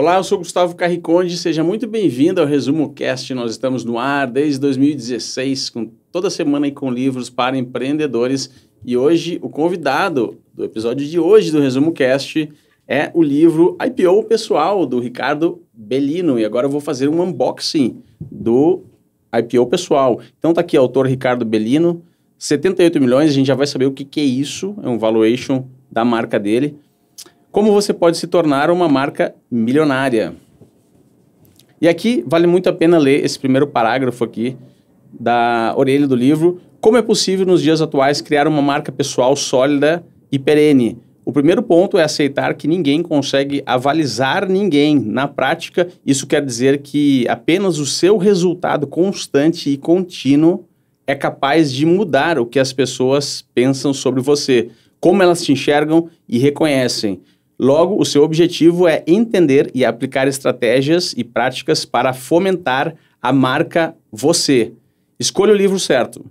Olá, eu sou Gustavo Carriconde, seja muito bem-vindo ao Resumo Cast. Nós estamos no ar desde 2016, com toda semana e com livros para empreendedores. E hoje o convidado do episódio de hoje do Resumo Cast é o livro IPO Pessoal do Ricardo Bellino. E agora eu vou fazer um unboxing do IPO Pessoal. Então tá aqui o autor Ricardo Bellino, 78 milhões, a gente já vai saber o que, que é isso, é um valuation da marca dele. Como você pode se tornar uma marca milionária? E aqui vale muito a pena ler esse primeiro parágrafo aqui da orelha do livro. Como é possível nos dias atuais criar uma marca pessoal sólida e perene? O primeiro ponto é aceitar que ninguém consegue avalizar ninguém. Na prática, isso quer dizer que apenas o seu resultado constante e contínuo é capaz de mudar o que as pessoas pensam sobre você, como elas te enxergam e reconhecem. Logo, o seu objetivo é entender e aplicar estratégias e práticas para fomentar a marca você. Escolha o livro certo.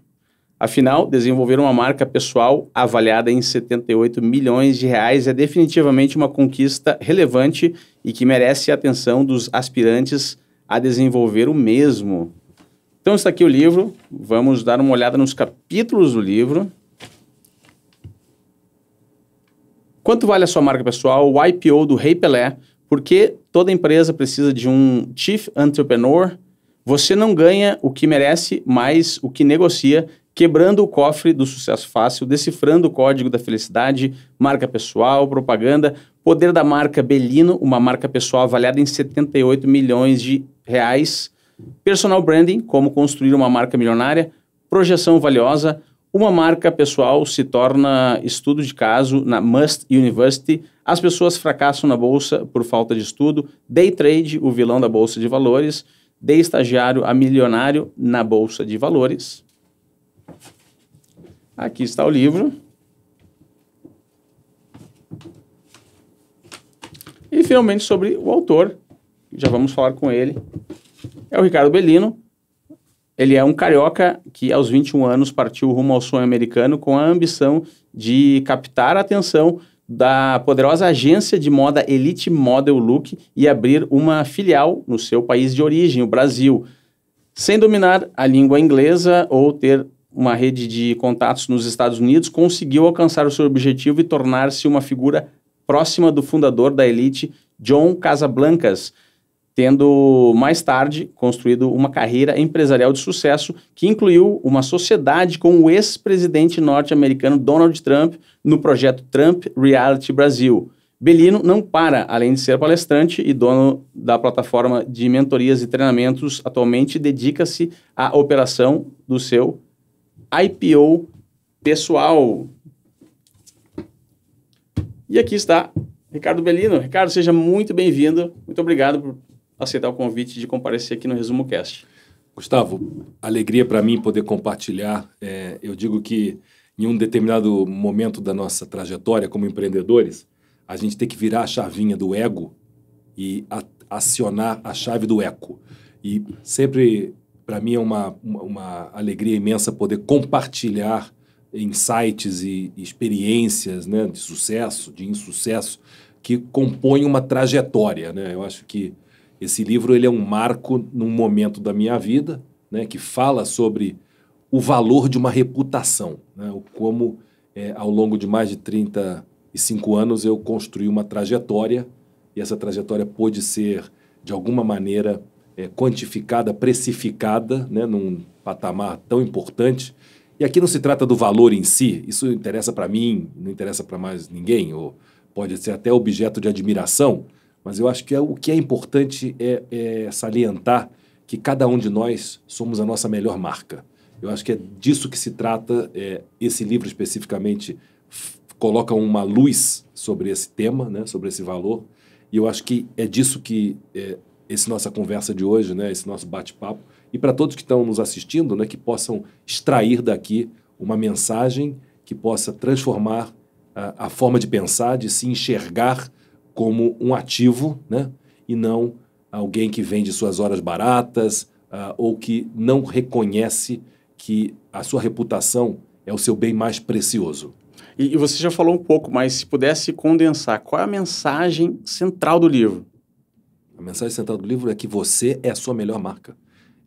Afinal, desenvolver uma marca pessoal avaliada em 78 milhões de reais é definitivamente uma conquista relevante e que merece a atenção dos aspirantes a desenvolver o mesmo. Então está aqui o livro, vamos dar uma olhada nos capítulos do livro. Quanto vale a sua marca pessoal? O IPO do Rei Pelé. Porque toda empresa precisa de um Chief Entrepreneur? Você não ganha o que merece, mas o que negocia, quebrando o cofre do sucesso fácil, decifrando o código da felicidade, marca pessoal, propaganda, poder da marca Belino, uma marca pessoal avaliada em 78 milhões de reais, personal branding, como construir uma marca milionária, projeção valiosa, uma marca pessoal se torna estudo de caso na Must University. As pessoas fracassam na bolsa por falta de estudo. Day trade, o vilão da bolsa de valores. De estagiário a milionário na bolsa de valores. Aqui está o livro. E finalmente sobre o autor, já vamos falar com ele. É o Ricardo Bellino, ele é um carioca que, aos 21 anos, partiu rumo ao sonho americano com a ambição de captar a atenção da poderosa agência de moda Elite Model Look e abrir uma filial no seu país de origem, o Brasil, sem dominar a língua inglesa ou ter uma rede de contatos nos Estados Unidos, conseguiu alcançar o seu objetivo e tornar-se uma figura próxima do fundador da Elite, John Casablancas, tendo mais tarde construído uma carreira empresarial de sucesso que incluiu uma sociedade com o ex-presidente norte-americano Donald Trump no projeto Trump Reality Brasil. Belino não para, além de ser palestrante e dono da plataforma de mentorias e treinamentos, atualmente dedica-se à operação do seu IPO pessoal. E aqui está Ricardo Belino. Ricardo, seja muito bem-vindo. Muito obrigado por aceitar o convite de comparecer aqui no Resumo Cast. Gustavo, alegria para mim poder compartilhar. É, eu digo que em um determinado momento da nossa trajetória como empreendedores, a gente tem que virar a chavinha do ego e a, acionar a chave do eco. E sempre, para mim, é uma, uma, uma, alegria imensa poder compartilhar insights e experiências né, de sucesso, de insucesso, que compõem uma trajetória. Né? Eu acho que esse livro ele é um marco num momento da minha vida, né, que fala sobre o valor de uma reputação, né, o como é, ao longo de mais de 35 anos eu construí uma trajetória e essa trajetória pôde ser de alguma maneira é, quantificada, precificada, né, num patamar tão importante. E aqui não se trata do valor em si, isso interessa para mim, não interessa para mais ninguém, ou pode ser até objeto de admiração, mas eu acho que é, o que é importante é, é salientar que cada um de nós somos a nossa melhor marca. Eu acho que é disso que se trata. É, esse livro especificamente coloca uma luz sobre esse tema, né, sobre esse valor. E eu acho que é disso que é, essa nossa conversa de hoje, né, esse nosso bate-papo, e para todos que estão nos assistindo, né, que possam extrair daqui uma mensagem que possa transformar a, a forma de pensar, de se enxergar como um ativo, né? E não alguém que vende suas horas baratas uh, ou que não reconhece que a sua reputação é o seu bem mais precioso. E, e, você já falou um pouco, mas se pudesse condensar, qual é a mensagem central do livro? A mensagem central do livro é que você é a sua melhor marca.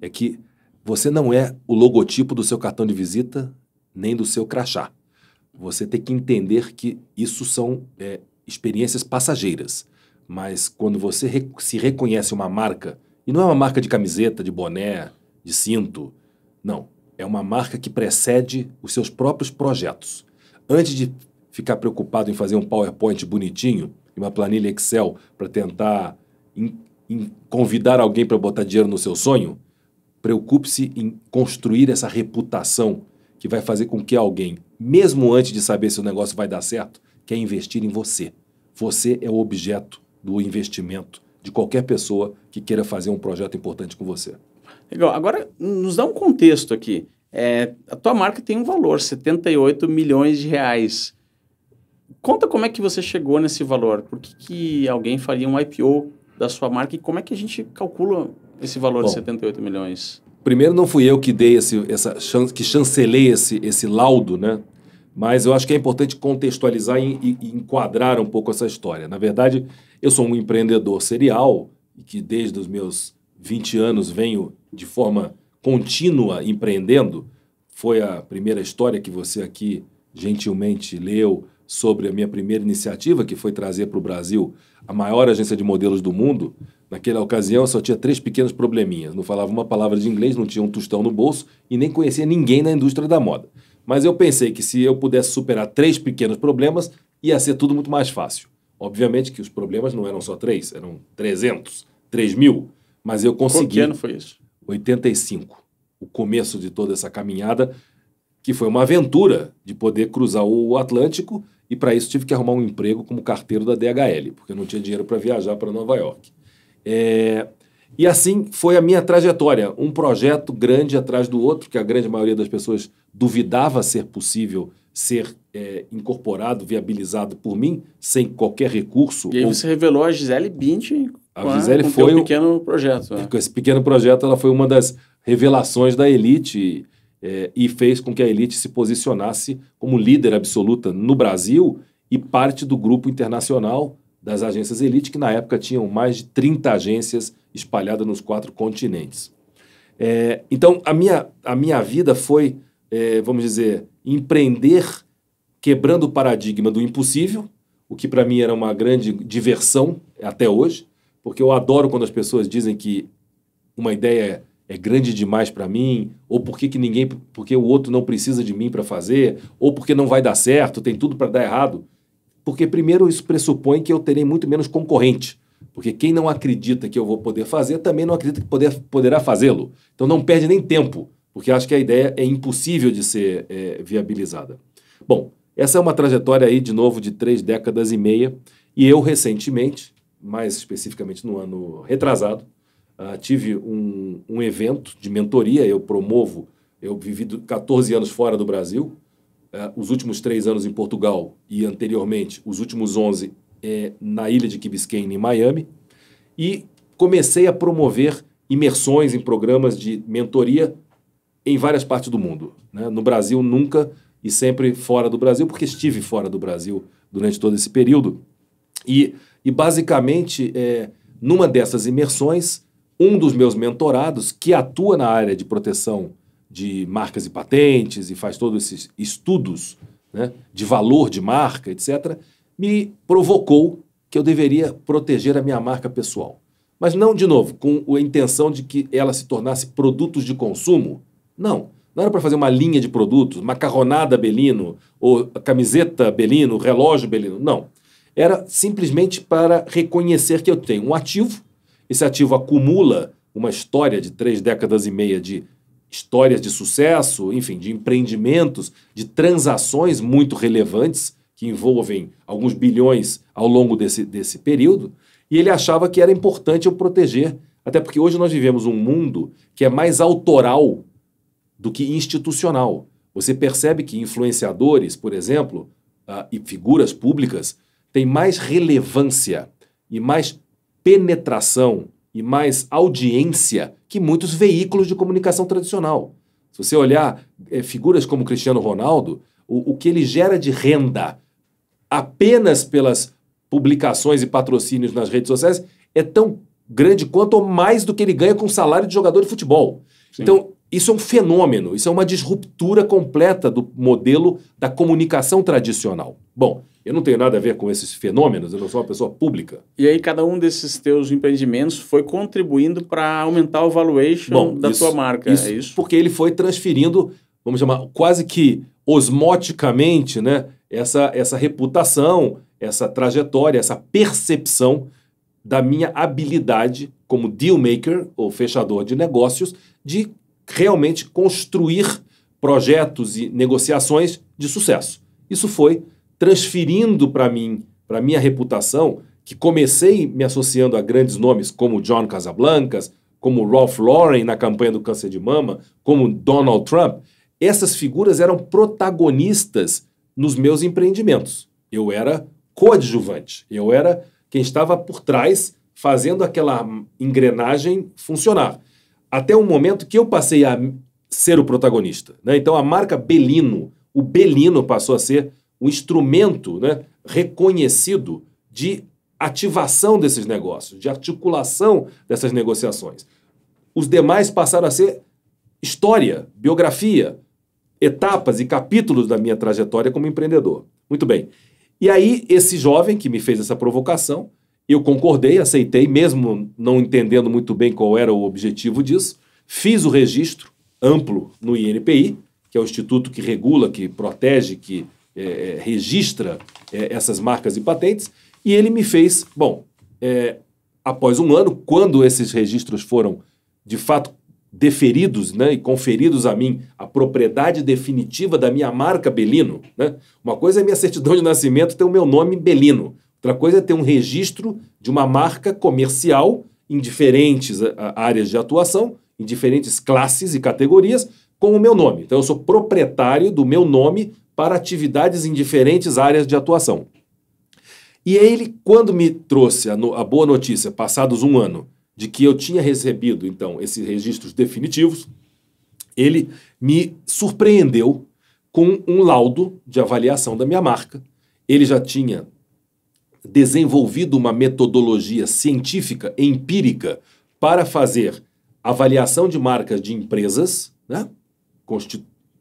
É que você não é o logotipo do seu cartão de visita nem do seu crachá. Você tem que entender que isso são é, experiências passageiras. Mas quando você re se reconhece uma marca, e não é uma marca de camiseta, de boné, de cinto, não. É uma marca que precede os seus próprios projetos. Antes de ficar preocupado em fazer um PowerPoint bonitinho e uma planilha Excel para tentar convidar alguém para botar dinheiro no seu sonho, preocupe-se em construir essa reputação que vai fazer com que alguém, mesmo antes de saber se o negócio vai dar certo, quer investir em você. Você é o objeto do investimento de qualquer pessoa que queira fazer um projeto importante com você. Legal. Agora, nos dá um contexto aqui. É, a tua marca tem um valor, 78 milhões de reais. Conta como é que você chegou nesse valor. Por que, que alguém faria um IPO da sua marca e como é que a gente calcula esse valor Bom, de 78 milhões? Primeiro, não fui eu que dei esse, essa chance, que chancelei esse, esse laudo, né? Mas eu acho que é importante contextualizar e, e enquadrar um pouco essa história. Na verdade, eu sou um empreendedor serial que desde os meus 20 anos venho de forma contínua empreendendo. Foi a primeira história que você aqui gentilmente leu sobre a minha primeira iniciativa, que foi trazer para o Brasil a maior agência de modelos do mundo. Naquela ocasião, eu só tinha três pequenos probleminhas. Não falava uma palavra de inglês, não tinha um tostão no bolso e nem conhecia ninguém na indústria da moda. Mas eu pensei que se eu pudesse superar três pequenos problemas, ia ser tudo muito mais fácil. Obviamente que os problemas não eram só três, eram 300, 3 mil. Mas eu consegui. Que ano foi isso? 85. O começo de toda essa caminhada, que foi uma aventura de poder cruzar o Atlântico. E para isso tive que arrumar um emprego como carteiro da DHL, porque eu não tinha dinheiro para viajar para Nova York. É, e assim foi a minha trajetória, um projeto grande atrás do outro, que a grande maioria das pessoas duvidava ser possível ser é, incorporado, viabilizado por mim, sem qualquer recurso. E aí ou... você revelou a Gisele Bündchen a Gisele com foi um pequeno projeto. É. esse pequeno projeto, ela foi uma das revelações da elite é, e fez com que a elite se posicionasse como líder absoluta no Brasil e parte do grupo internacional das agências Elite, que na época tinham mais de 30 agências espalhadas nos quatro continentes. É, então, a minha, a minha vida foi, é, vamos dizer, empreender quebrando o paradigma do impossível, o que para mim era uma grande diversão até hoje, porque eu adoro quando as pessoas dizem que uma ideia é grande demais para mim, ou porque que ninguém, porque o outro não precisa de mim para fazer, ou porque não vai dar certo, tem tudo para dar errado porque primeiro isso pressupõe que eu terei muito menos concorrente. Porque quem não acredita que eu vou poder fazer, também não acredita que poder, poderá fazê-lo. Então não perde nem tempo, porque acho que a ideia é impossível de ser é, viabilizada. Bom, essa é uma trajetória aí, de novo, de três décadas e meia. E eu, recentemente, mais especificamente no ano retrasado, uh, tive um, um evento de mentoria. Eu promovo, eu vivi 14 anos fora do Brasil, uh, os últimos três anos em Portugal e anteriormente os últimos 11 é, eh, na ilha de Key Biscayne, em Miami, e comecei a promover imersões em programas de mentoria em várias partes do mundo. Né? No Brasil, nunca e sempre fora do Brasil, porque estive fora do Brasil durante todo esse período. E, e basicamente, é, numa dessas imersões, um dos meus mentorados, que atua na área de proteção de marcas e patentes e faz todos esses estudos né, de valor de marca, etc., me provocou que eu deveria proteger a minha marca pessoal. Mas não, de novo, com a intenção de que ela se tornasse produtos de consumo. Não. Não era para fazer uma linha de produtos, macarronada Belino, ou camiseta Belino, relógio Belino. Não. Era simplesmente para reconhecer que eu tenho um ativo, esse ativo acumula uma história de três décadas e meia de histórias de sucesso, enfim, de empreendimentos, de transações muito relevantes que envolvem alguns bilhões ao longo desse, desse período, e ele achava que era importante eu proteger, até porque hoje nós vivemos um mundo que é mais autoral do que institucional. Você percebe que influenciadores, por exemplo, uh, e figuras públicas têm mais relevância e mais penetração e mais audiência que muitos veículos de comunicação tradicional. Se você olhar é, figuras como Cristiano Ronaldo, o, o que ele gera de renda apenas pelas publicações e patrocínios nas redes sociais é tão grande quanto ou mais do que ele ganha com salário de jogador de futebol. Sim. Então, isso é um fenômeno, isso é uma disruptura completa do modelo da comunicação tradicional. Bom, eu não tenho nada a ver com esses fenômenos, eu não sou uma pessoa pública. E aí, cada um desses teus empreendimentos foi contribuindo para aumentar o valuation Bom, da isso, tua marca, isso, é isso? Porque ele foi transferindo, vamos chamar, quase que osmoticamente, né? Essa, essa reputação, essa trajetória, essa percepção da minha habilidade como deal maker ou fechador de negócios de realmente construir projetos e negociações de sucesso. Isso foi transferindo para mim, para minha reputação, que comecei me associando a grandes nomes como John Casablancas, como Ralph Lauren na campanha do câncer de mama, como Donald Trump, essas figuras eram protagonistas nos meus empreendimentos. Eu era coadjuvante, eu era quem estava por trás fazendo aquela engrenagem funcionar até o momento que eu passei a ser o protagonista. Né? Então a marca Belino, o Belino passou a ser um instrumento né, reconhecido de ativação desses negócios, de articulação dessas negociações. Os demais passaram a ser história, biografia, etapas e capítulos da minha trajetória como empreendedor. Muito bem. E aí, esse jovem que me fez essa provocação eu concordei, aceitei, mesmo não entendendo muito bem qual era o objetivo disso. Fiz o registro amplo no INPI, que é o instituto que regula, que protege, que é, é, registra é, essas marcas e patentes, e ele me fez, bom, é, após um ano, quando esses registros foram de fato deferidos né, e conferidos a mim a propriedade definitiva da minha marca Belino, né? uma coisa é minha certidão de nascimento ter o meu nome Belino, Outra coisa é ter um registro de uma marca comercial em diferentes eh, áreas de atuação, em diferentes classes e categorias, com o meu nome. Então, eu sou proprietário do meu nome para atividades em diferentes áreas de atuação. E ele, quando me trouxe a, no, a boa notícia, passados um ano, de que eu tinha recebido, então, esses registros definitivos, ele me surpreendeu com um laudo de avaliação da minha marca. Ele já tinha desenvolvido uma metodologia científica, empírica, para fazer avaliação de marcas de empresas né,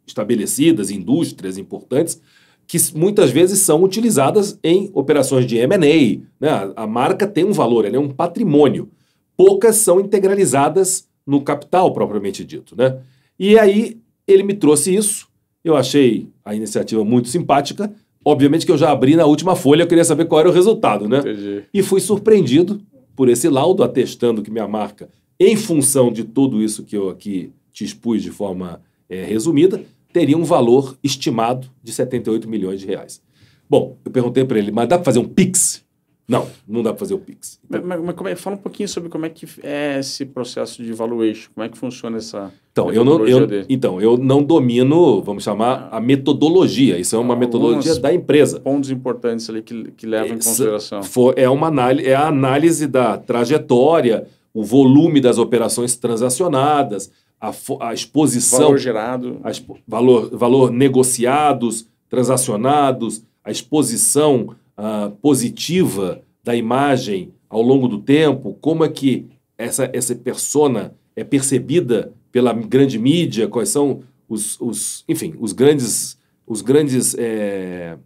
estabelecidas, indústrias importantes, que muitas vezes são utilizadas em operações de M&A. Né? A marca tem um valor, ela é um patrimônio. Poucas são integralizadas no capital propriamente dito. Né? E aí ele me trouxe isso, eu achei a iniciativa muito simpática Obviamente que eu já abri na última folha, eu queria saber qual era o resultado, né? Entendi. E fui surpreendido por esse laudo atestando que minha marca, em função de tudo isso que eu aqui te expus de forma é, resumida, teria um valor estimado de 78 milhões de reais. Bom, eu perguntei para ele, mas dá para fazer um Pix? Não, não dá para fazer o Pix. Então, mas, mas, mas é, fala um pouquinho sobre como é que é esse processo de valuation, como é que funciona essa então eu, não, eu, então, eu não domino, vamos chamar, ah. a metodologia. Isso é uma Algumas metodologia da empresa. Pontos importantes ali que, que levam em consideração. For, é, uma análise, é a análise da trajetória, o volume das operações transacionadas, a, a exposição... Valor gerado. A, valor, valor negociados, transacionados, a exposição uh, positiva da imagem ao longo do tempo? Como é que essa, essa persona é percebida pela grande mídia? Quais são os, os enfim, os grandes, os grandes é,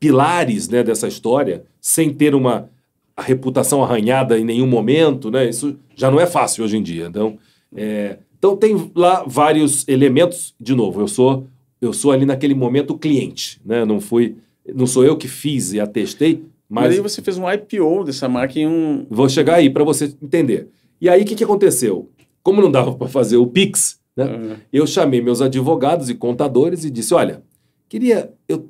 pilares né, dessa história, sem ter uma reputação arranhada em nenhum momento? Né? Isso já não é fácil hoje em dia. Então, é, então tem lá vários elementos. De novo, eu sou eu sou ali naquele momento cliente, né? Não fui não sou eu que fiz e atestei, mas... Mas aí você fez um IPO dessa marca em um... Vou chegar aí para você entender. E aí o que, que aconteceu? Como não dava para fazer o Pix, né? Uhum. Eu chamei meus advogados e contadores e disse, olha, queria... Eu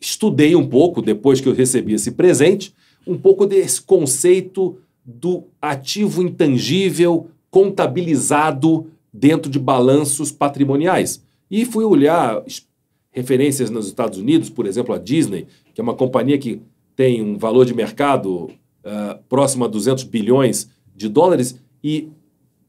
estudei um pouco, depois que eu recebi esse presente, um pouco desse conceito do ativo intangível contabilizado dentro de balanços patrimoniais. E fui olhar referências nos Estados Unidos, por exemplo, a Disney, que é uma companhia que tem um valor de mercado uh, próximo a 200 bilhões de dólares, e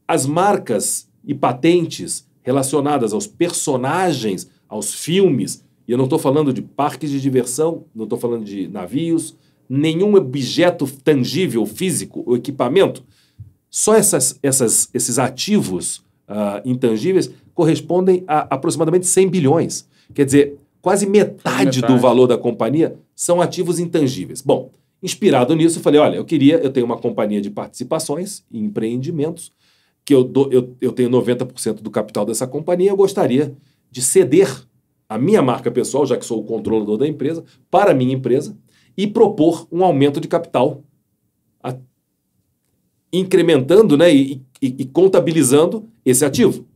as marcas e patentes relacionadas aos personagens, aos filmes, e eu não estou falando de parques de diversão, não estou falando de navios, nenhum objeto tangível, físico ou equipamento. Só essas, essas, esses ativos uh, intangíveis correspondem a aproximadamente 100 bilhões. Quer dizer, quase metade, metade, do valor da companhia são ativos intangíveis. Bom, inspirado nisso, eu falei: olha, eu queria, eu tenho uma companhia de participações e em empreendimentos, que eu, do, eu, eu tenho 90% do capital dessa companhia, eu gostaria de ceder a minha marca pessoal, já que sou o controlador da empresa, para a minha empresa e propor um aumento de capital, a, incrementando né, e, e, e contabilizando esse ativo.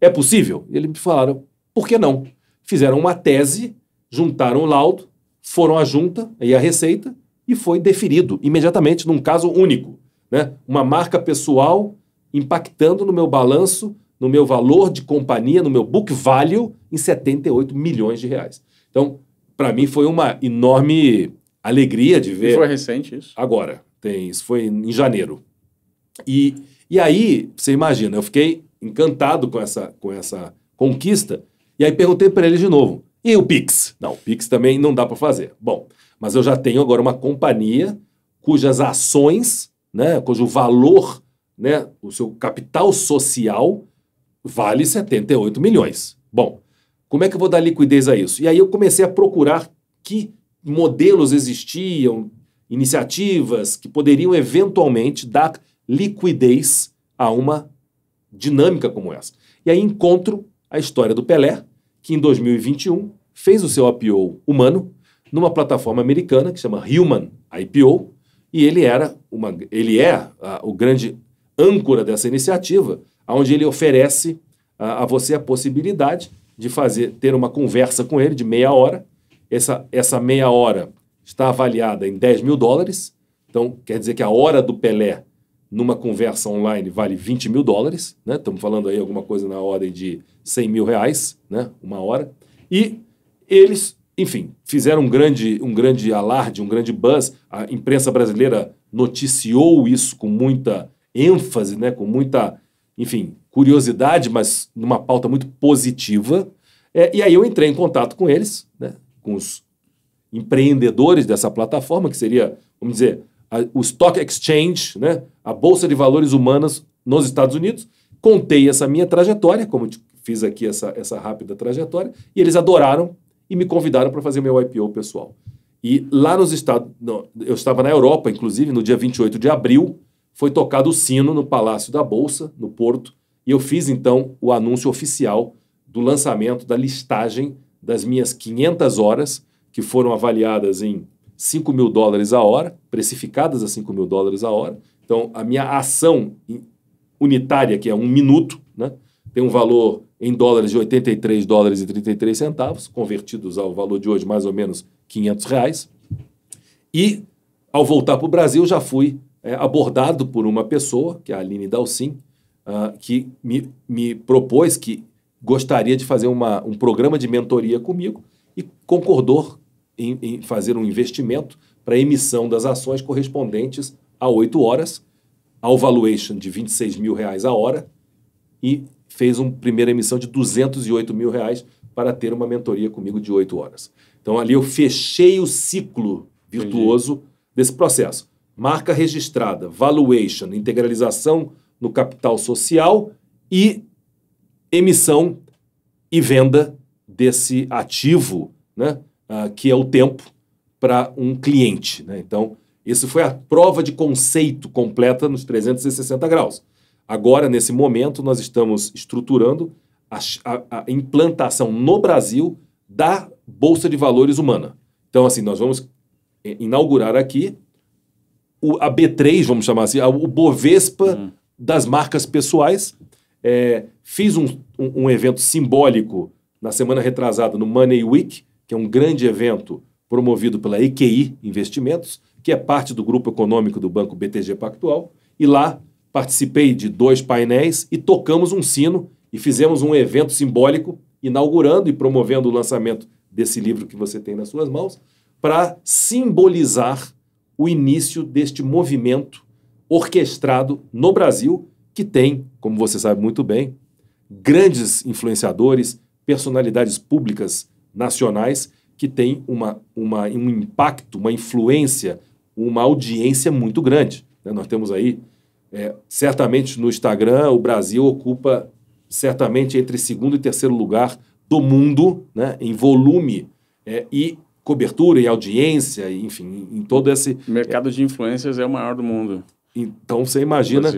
É possível? E eles me falaram, por que não? fizeram uma tese, juntaram o laudo, foram à junta e à receita e foi deferido imediatamente num caso único. Né? Uma marca pessoal impactando no meu balanço, no meu valor de companhia, no meu book value, em 78 milhões de reais. Então, para mim foi uma enorme alegria de ver. E foi recente isso? Agora, tem, isso foi em janeiro. E, e aí, você imagina, eu fiquei encantado com essa, com essa conquista, e aí perguntei para eles de novo: e o Pix? Não, o Pix também não dá para fazer. Bom, mas eu já tenho agora uma companhia cujas ações, né, cujo valor, né, o seu capital social vale 78 milhões. Bom, como é que eu vou dar liquidez a isso? E aí eu comecei a procurar que modelos existiam, iniciativas que poderiam eventualmente dar liquidez a uma dinâmica como essa. E aí encontro a história do Pelé, que em 2021 fez o seu IPO humano numa plataforma americana que chama Human IPO, e ele era uma, ele é a, o grande âncora dessa iniciativa, onde ele oferece a, a, você a possibilidade de fazer ter uma conversa com ele de meia hora. Essa, essa meia hora está avaliada em 10 mil dólares, então quer dizer que a hora do Pelé numa conversa online vale 20 mil dólares, né? Estamos falando aí alguma coisa na ordem de 100 mil reais, né? Uma hora. E eles, enfim, fizeram um grande, um grande alarde, um grande buzz. A imprensa brasileira noticiou isso com muita ênfase, né? Com muita, enfim, curiosidade, mas numa pauta muito positiva. É, e aí eu entrei em contato com eles, né? Com os empreendedores dessa plataforma, que seria, vamos dizer, a, o Stock Exchange, né? a Bolsa de Valores Humanas nos Estados Unidos. Contei essa minha trajetória, como fiz aqui essa, essa rápida trajetória, e eles adoraram e me convidaram para fazer meu IPO pessoal. E lá nos Estados. Eu estava na Europa, inclusive, no dia 28 de abril, foi tocado o sino no Palácio da Bolsa, no Porto, e eu fiz então o anúncio oficial do lançamento da listagem das minhas 500 horas, que foram avaliadas em 5 mil dólares a hora, precificadas a 5 mil dólares a hora, então, a minha ação unitária, que é um minuto, né, tem um valor em dólares de 83 dólares e 33 centavos, convertidos ao valor de hoje, mais ou menos 500 reais. E, ao voltar para o Brasil, já fui é, abordado por uma pessoa, que é a Aline Dalcin, uh, que me, me propôs que gostaria de fazer uma, um programa de mentoria comigo e concordou em, em fazer um investimento para emissão das ações correspondentes a 8 horas, ao valuation de 26 mil reais a hora, e fez uma primeira emissão de 208 mil reais para ter uma mentoria comigo de 8 horas. Então ali eu fechei o ciclo virtuoso Entendi. desse processo. Marca registrada, valuation, integralização no capital social e emissão e venda desse ativo, né, uh, que é o tempo para um cliente. Né? Então, isso foi a prova de conceito completa nos 360 graus. Agora, nesse momento, nós estamos estruturando a, a, a implantação no Brasil da Bolsa de Valores Humana. Então, assim, nós vamos é, inaugurar aqui o, a B3, vamos chamar assim, a, o Bovespa hum. das marcas pessoais. É, fiz um, um, um, evento simbólico na semana retrasada no Money Week, que é um grande evento promovido pela EQI Investimentos que é parte do grupo econômico do Banco BTG Pactual, e lá participei de dois painéis e tocamos um sino e fizemos um evento simbólico inaugurando e promovendo o lançamento desse livro que você tem nas suas mãos para simbolizar o início deste movimento orquestrado no Brasil que tem, como você sabe muito bem, grandes influenciadores, personalidades públicas nacionais que têm uma, uma, um impacto, uma influência uma audiência muito grande. Né? Nós temos aí, é, certamente no Instagram, o Brasil ocupa certamente entre segundo e terceiro lugar do mundo né? em volume é, e cobertura, em audiência, enfim, em todo esse. O mercado de influências é o maior do mundo. Então você imagina.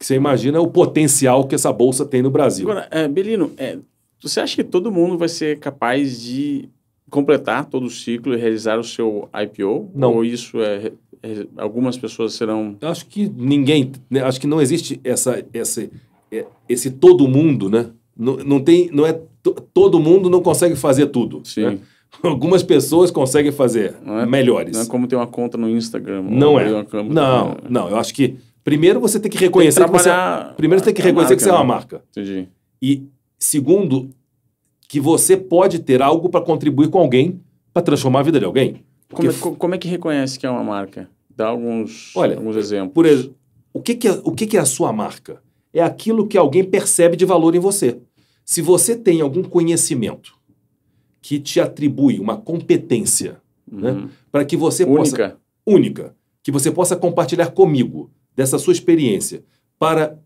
Você imagina o potencial que essa bolsa tem no Brasil. Agora, é, Belino, é, você acha que todo mundo vai ser capaz de completar todo o ciclo e realizar o seu IPO? Não. Ou isso é, é algumas pessoas serão? Acho que ninguém, né? acho que não existe essa, essa é, esse todo mundo, né? Não, não tem, não é todo mundo não consegue fazer tudo. Né? Sim. Né? Algumas pessoas conseguem fazer é, melhores. Não é como ter uma conta no Instagram. Não é. Não, né? não. Eu acho que primeiro você tem que reconhecer é tem que, que você, primeiro você tem que reconhecer marca, que você é uma né? marca. Entendi. E segundo que você pode ter algo para contribuir com alguém, para transformar a vida de alguém. Como, é como, é que reconhece que é uma marca? Dá alguns, Olha, alguns exemplos. Por exemplo, o, que, que, é, o que, que é a sua marca? É aquilo que alguém percebe de valor em você. Se você tem algum conhecimento que te atribui uma competência, uhum. né, para que você única. possa única, que você possa compartilhar comigo dessa sua experiência para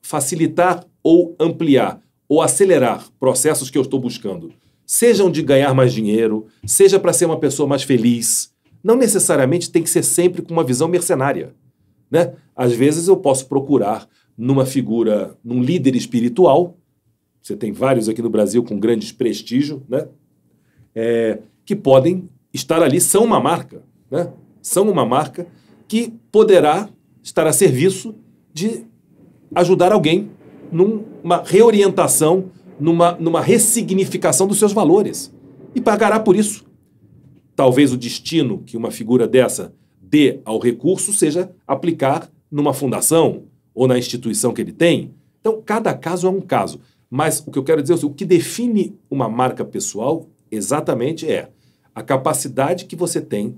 facilitar ou ampliar ou acelerar processos que eu estou buscando, sejam de ganhar mais dinheiro, seja para ser uma pessoa mais feliz, não necessariamente tem que ser sempre com uma visão mercenária. Né? Às vezes eu posso procurar numa figura, num líder espiritual, você tem vários aqui no Brasil com grandes prestígio, né? É, que podem estar ali, são uma marca, né? são uma marca que poderá estar a serviço de ajudar alguém numa reorientação, numa, numa ressignificação dos seus valores. E pagará por isso. Talvez o destino que uma figura dessa dê ao recurso seja aplicar numa fundação ou na instituição que ele tem. Então, cada caso é um caso. Mas o que eu quero dizer é o que define uma marca pessoal exatamente é a capacidade que você tem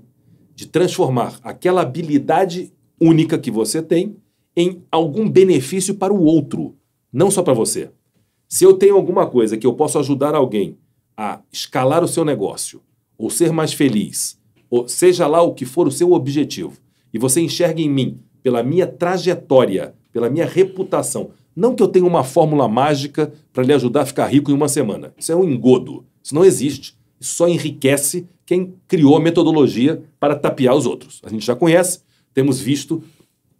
de transformar aquela habilidade única que você tem em algum benefício para o outro. Não só para você. Se eu tenho alguma coisa que eu posso ajudar alguém a escalar o seu negócio, ou ser mais feliz, ou seja lá o que for o seu objetivo, e você enxerga em mim, pela minha trajetória, pela minha reputação, não que eu tenha uma fórmula mágica para lhe ajudar a ficar rico em uma semana. Isso é um engodo. Isso não existe. Isso só enriquece quem criou a metodologia para tapear os outros. A gente já conhece, temos visto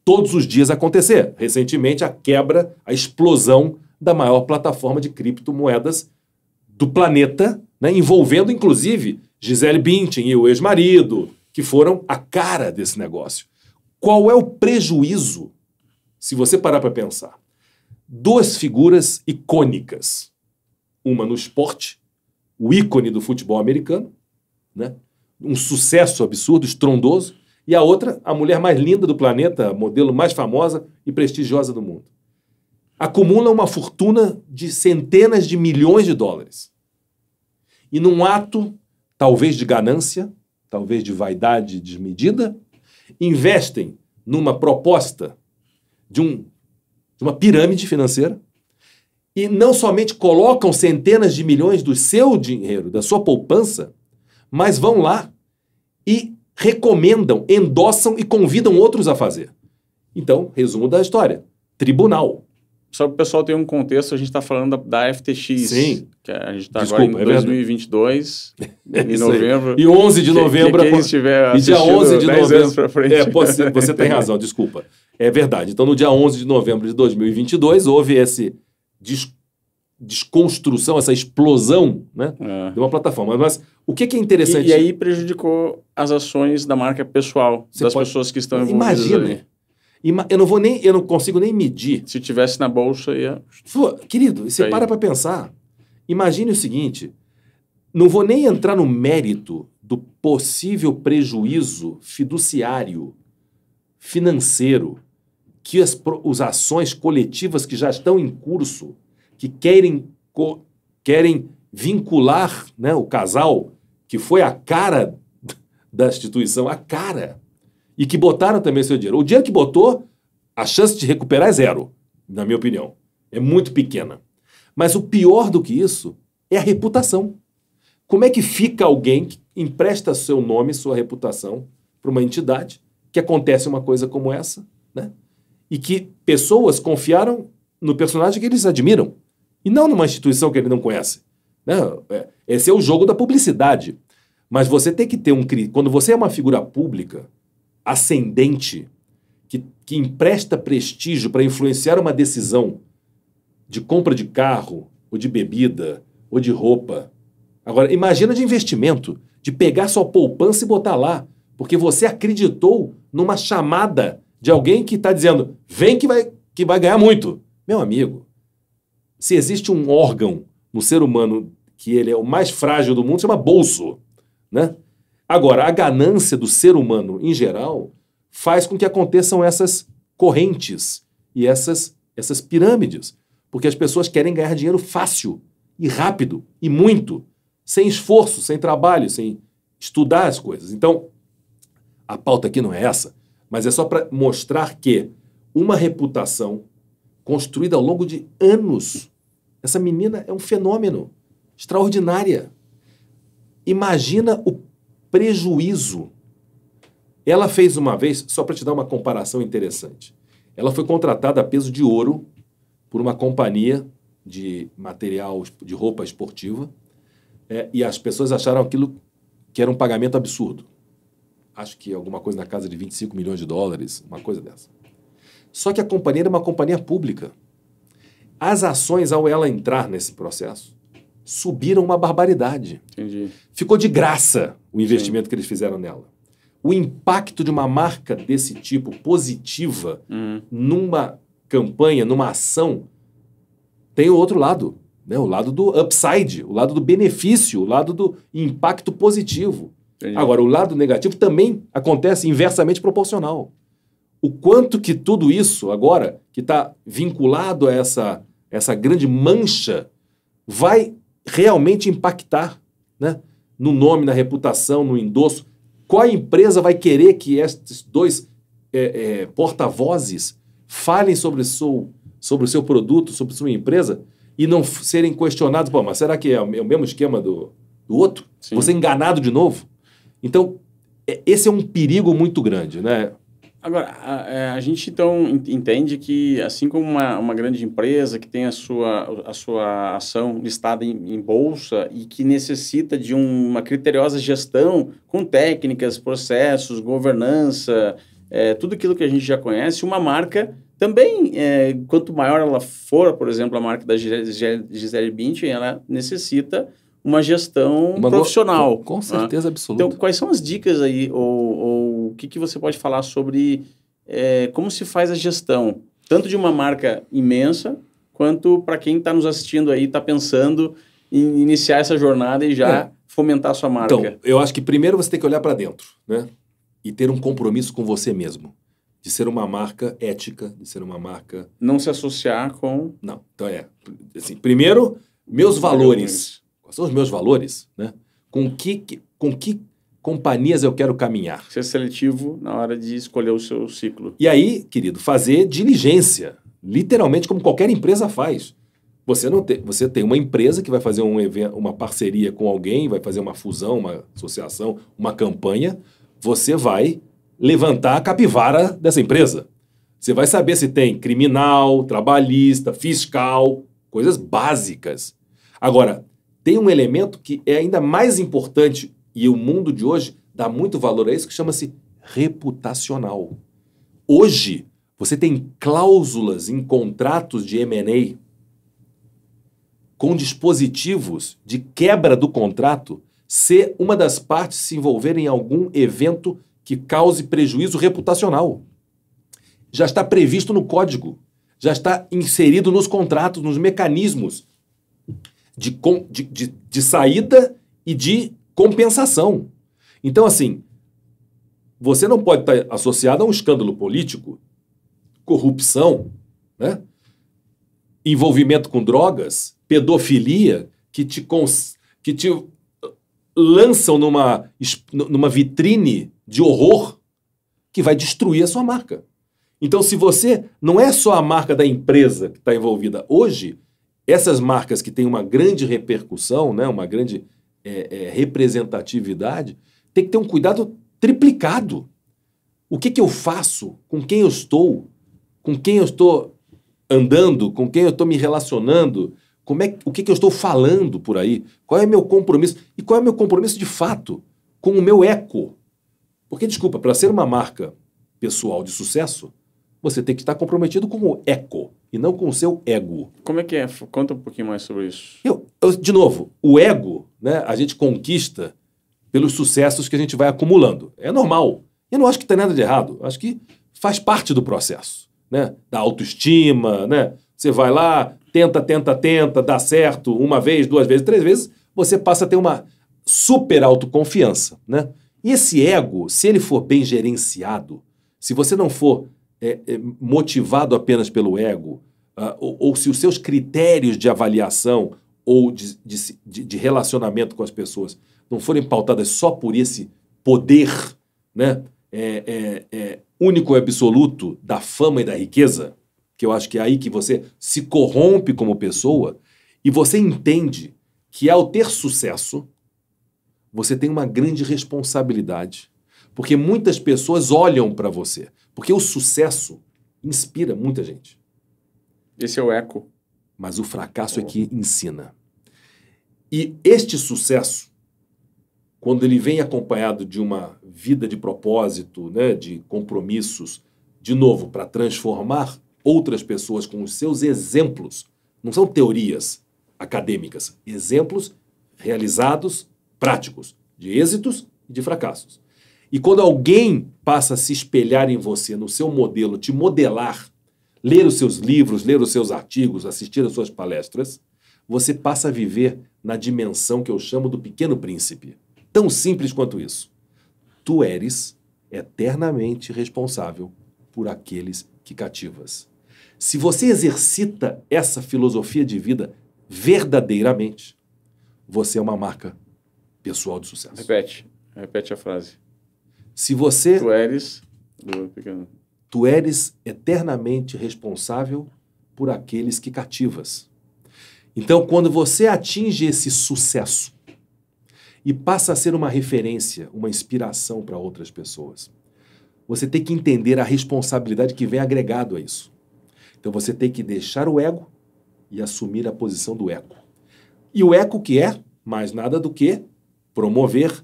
todos os dias acontecer. Recentemente, a quebra, a explosão da maior plataforma de criptomoedas do planeta, né? envolvendo inclusive Gisele Bündchen e o ex-marido, que foram a cara desse negócio. Qual é o prejuízo, se você parar para pensar? Duas figuras icônicas. Uma no esporte, o ícone do futebol americano, né? um sucesso absurdo, estrondoso, e a outra, a mulher mais linda do planeta, modelo mais famosa e prestigiosa do mundo. Acumula uma fortuna de centenas de milhões de dólares. E num ato, talvez de ganância, talvez de vaidade desmedida, investem numa proposta de, um, de uma pirâmide financeira e não somente colocam centenas de milhões do seu dinheiro, da sua poupança, mas vão lá e recomendam, endossam e convidam outros a fazer. Então, resumo da história: tribunal. Só para o pessoal ter um contexto, a gente está falando da, da, FTX. Sim. Que a gente está agora em é 2022, é em novembro. E 11 de novembro. Que, que quem estiver e dia 11 de novembro. Frente, é, você, você tem razão, desculpa. É verdade. Então, no dia 11 de novembro de 2022, houve esse discurso desconstrução, essa explosão né, é. de uma plataforma. Mas o que, é que é interessante... E, e, aí prejudicou as ações da marca pessoal, Você das pode... pessoas que estão envolvidas Imagina. ali. Ima... Eu não vou nem, eu não consigo nem medir. Se tivesse na bolsa, ia. Pô, querido, você Caiu. para para pensar. Imagine o seguinte: não vou nem entrar no mérito do possível prejuízo fiduciário, financeiro, que as, as ações coletivas que já estão em curso que querem, querem vincular né, o casal, que foi a cara da instituição, a cara, e que botaram também seu dinheiro. O dinheiro que botou, a chance de recuperar é zero, na minha opinião. É muito pequena. Mas o pior do que isso é a reputação. Como é que fica alguém que empresta seu nome, sua reputação para uma entidade que acontece uma coisa como essa, né? E que pessoas confiaram no personagem que eles admiram. E não numa instituição que ele não conhece. Né? É, esse é o jogo da publicidade. Mas você tem que ter um. Quando você é uma figura pública, ascendente, que, que empresta prestígio para influenciar uma decisão de compra de carro, ou de bebida, ou de roupa. Agora, imagina de investimento, de pegar sua poupança e botar lá, porque você acreditou numa chamada de alguém que está dizendo: vem que vai, que vai ganhar muito. Meu amigo, se existe um órgão no ser humano que ele é o mais frágil do mundo, chama bolso, né? Agora, a ganância do ser humano em geral faz com que aconteçam essas correntes e essas, essas pirâmides, porque as pessoas querem ganhar dinheiro fácil e rápido e muito, sem esforço, sem trabalho, sem estudar as coisas. Então, a pauta aqui não é essa, mas é só para mostrar que uma reputação construída ao longo de anos essa menina é um fenômeno, extraordinária. Imagina o prejuízo. Ela fez uma vez, só para te dar uma comparação interessante. Ela foi contratada a peso de ouro por uma companhia de material de roupa esportiva é, e as pessoas acharam aquilo que era um pagamento absurdo. Acho que alguma coisa na casa de 25 milhões de dólares, uma coisa dessa. Só que a companhia era uma companhia pública as ações, ao ela entrar nesse processo, subiram uma barbaridade. Entendi. Ficou de graça o investimento Sim. que eles fizeram nela. O impacto de uma marca desse tipo, positiva, uhum. numa campanha, numa ação, tem o outro lado. Né? O lado do upside, o lado do benefício, o lado do impacto positivo. Entendi. Agora, o lado negativo também acontece inversamente proporcional. O quanto que tudo isso agora, que está vinculado a essa essa grande mancha, vai realmente impactar né? no nome, na reputação, no endosso? Qual empresa vai querer que esses dois é, é, porta-vozes falem sobre, seu, sobre o seu produto, sobre sua empresa e não serem questionados? Pô, mas será que é o é mesmo esquema do, do outro? Sim. Você enganado de novo? Então, é, esse é um perigo muito grande, né? Agora, a, é, a, gente então entende que, assim como uma, uma grande empresa que tem a sua, a sua ação listada em, em bolsa e que necessita de um, uma criteriosa gestão com técnicas, processos, governança, é, tudo aquilo que a gente já conhece, uma marca também, é, quanto maior ela for, por exemplo, a marca da Gisele Bündchen, ela necessita uma gestão uma profissional. Com né? certeza né? absoluta. Então, quais são as dicas aí, ou, ou o que, que você pode falar sobre é, como se faz a gestão, tanto de uma marca imensa, quanto para quem está nos assistindo aí, está pensando em iniciar essa jornada e já é. fomentar a sua marca? Então, eu acho que primeiro você tem que olhar para dentro, né? E ter um compromisso com você mesmo. De ser uma marca ética, de ser uma marca. Não se associar com. Não. Então é. Assim, primeiro, meus valores. Quais são os meus valores? Né? Com que, com que companhias eu quero caminhar. Ser seletivo na hora de escolher o seu ciclo. E aí, querido, fazer diligência, literalmente como qualquer empresa faz. Você não tem, você tem uma empresa que vai fazer um evento, uma parceria com alguém, vai fazer uma fusão, uma associação, uma campanha, você vai levantar a capivara dessa empresa. Você vai saber se tem criminal, trabalhista, fiscal, coisas básicas. Agora, tem um elemento que é ainda mais importante e o mundo de hoje dá muito valor a isso que chama-se reputacional. Hoje, você tem cláusulas em contratos de M&A com dispositivos de quebra do contrato se uma das partes se envolver em algum evento que cause prejuízo reputacional. Já está previsto no código, já está inserido nos contratos, nos mecanismos de, de, de, de saída e de compensação. Então, assim, você não pode estar associado a um escândalo político, corrupção, né? envolvimento com drogas, pedofilia, que te, cons... que te lançam numa, numa vitrine de horror que vai destruir a sua marca. Então, se você não é só a marca da empresa que está envolvida hoje, essas marcas que têm uma grande repercussão, né, uma grande é, é, representatividade, tem que ter um cuidado triplicado. O que, que eu faço? Com quem eu estou? Com quem eu estou andando? Com quem eu estou me relacionando? Como é, o que, que eu estou falando por aí? Qual é meu compromisso? E qual é meu compromisso de fato com o meu eco? Porque, desculpa, para ser uma marca pessoal de sucesso, você tem que estar comprometido com o eco e não com o seu ego. Como é que é? Conta um pouquinho mais sobre isso. Eu, de novo, o ego né, a gente conquista pelos sucessos que a gente vai acumulando. É normal. Eu não acho que tem nada de errado. Acho que faz parte do processo. Né? Da autoestima, né? Você vai lá, tenta, tenta, tenta, dá certo uma vez, duas vezes, três vezes, você passa a ter uma super autoconfiança, né? E esse ego, se ele for bem gerenciado, se você não for é, é, motivado apenas pelo ego, uh, ou, ou se os seus critérios de avaliação ou de, de, de, relacionamento com as pessoas não forem pautadas só por esse poder né, é, é, é, único e absoluto da fama e da riqueza, que eu acho que é aí que você se corrompe como pessoa e você entende que ao ter sucesso, você tem uma grande responsabilidade. Porque muitas pessoas olham para você. Porque o sucesso inspira muita gente. Esse é o eco. Mas o fracasso é, é que ensina. E este sucesso, quando ele vem acompanhado de uma vida de propósito, né, de compromissos, de novo, para transformar outras pessoas com os seus exemplos, não são teorias acadêmicas, exemplos realizados, práticos, de êxitos e de fracassos. E quando alguém passa a se espelhar em você, no seu modelo, te modelar, ler os seus livros, ler os seus artigos, assistir às suas palestras, você passa a viver na dimensão que eu chamo do pequeno príncipe. Tão simples quanto isso. Tu eres eternamente responsável por aqueles que cativas. Se você exercita essa filosofia de vida verdadeiramente, você é uma marca pessoal de sucesso. Repete, repete a frase. Se você. Tu eres. Tu eres eternamente responsável por aqueles que cativas. Então, quando você atinge esse sucesso e passa a ser uma referência, uma inspiração para outras pessoas, você tem que entender a responsabilidade que vem agregado a isso. Então, você tem que deixar o ego e assumir a posição do eco. E o eco que é mais nada do que promover,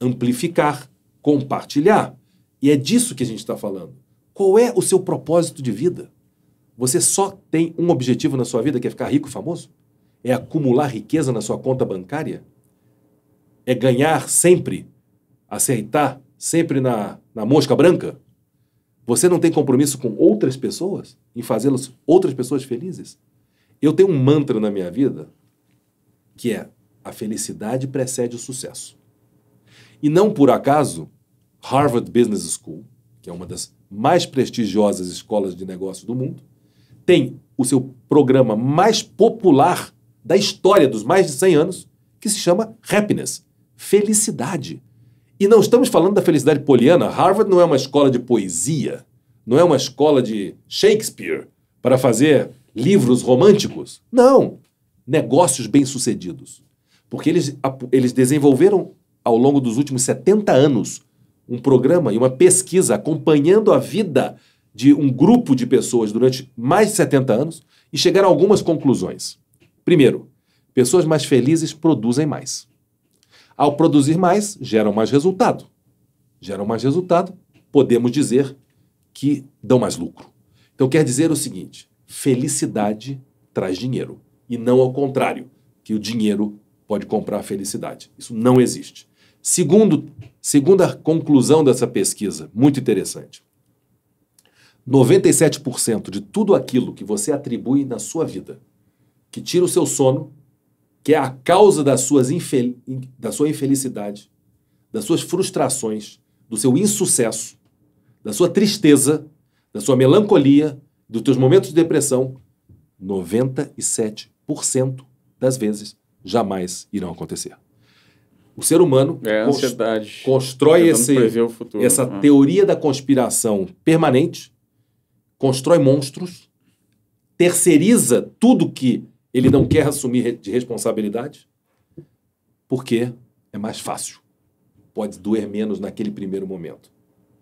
amplificar, compartilhar. E é disso que a gente está falando. Qual é o seu propósito de vida? Você só tem um objetivo na sua vida, que é ficar rico e famoso? É acumular riqueza na sua conta bancária? É ganhar sempre? Acertar sempre na, na mosca branca? Você não tem compromisso com outras pessoas? Em fazê-las outras pessoas felizes? Eu tenho um mantra na minha vida que é a felicidade precede o sucesso. E não por acaso, Harvard Business School, que é uma das mais prestigiosas escolas de negócios do mundo, tem o seu programa mais popular da história dos mais de 100 anos, que se chama Happiness, felicidade. E não estamos falando da felicidade poliana. Harvard não é uma escola de poesia, não é uma escola de Shakespeare para fazer livros românticos. Não! Negócios bem-sucedidos. Porque eles, eles desenvolveram, ao longo dos últimos 70 anos, um programa e uma pesquisa acompanhando a vida de um grupo de pessoas durante mais de 70 anos e chegaram a algumas conclusões. Primeiro, pessoas mais felizes produzem mais. Ao produzir mais, geram mais resultado. Geram mais resultado, podemos dizer que dão mais lucro. Então quer dizer o seguinte: felicidade traz dinheiro. E não ao contrário, que o dinheiro pode comprar a felicidade. Isso não existe. Segundo, segunda conclusão dessa pesquisa, muito interessante. 97% de tudo aquilo que você atribui na sua vida que tira o seu sono, que é a causa das suas infel... da sua infelicidade, das suas frustrações, do seu insucesso, da sua tristeza, da sua melancolia, dos teus momentos de depressão, 97% das vezes jamais irão acontecer. O ser humano é, constrói esse, essa né? teoria da conspiração permanente, constrói monstros, terceiriza tudo que ele não quer assumir de responsabilidade porque é mais fácil. Pode doer menos naquele primeiro momento.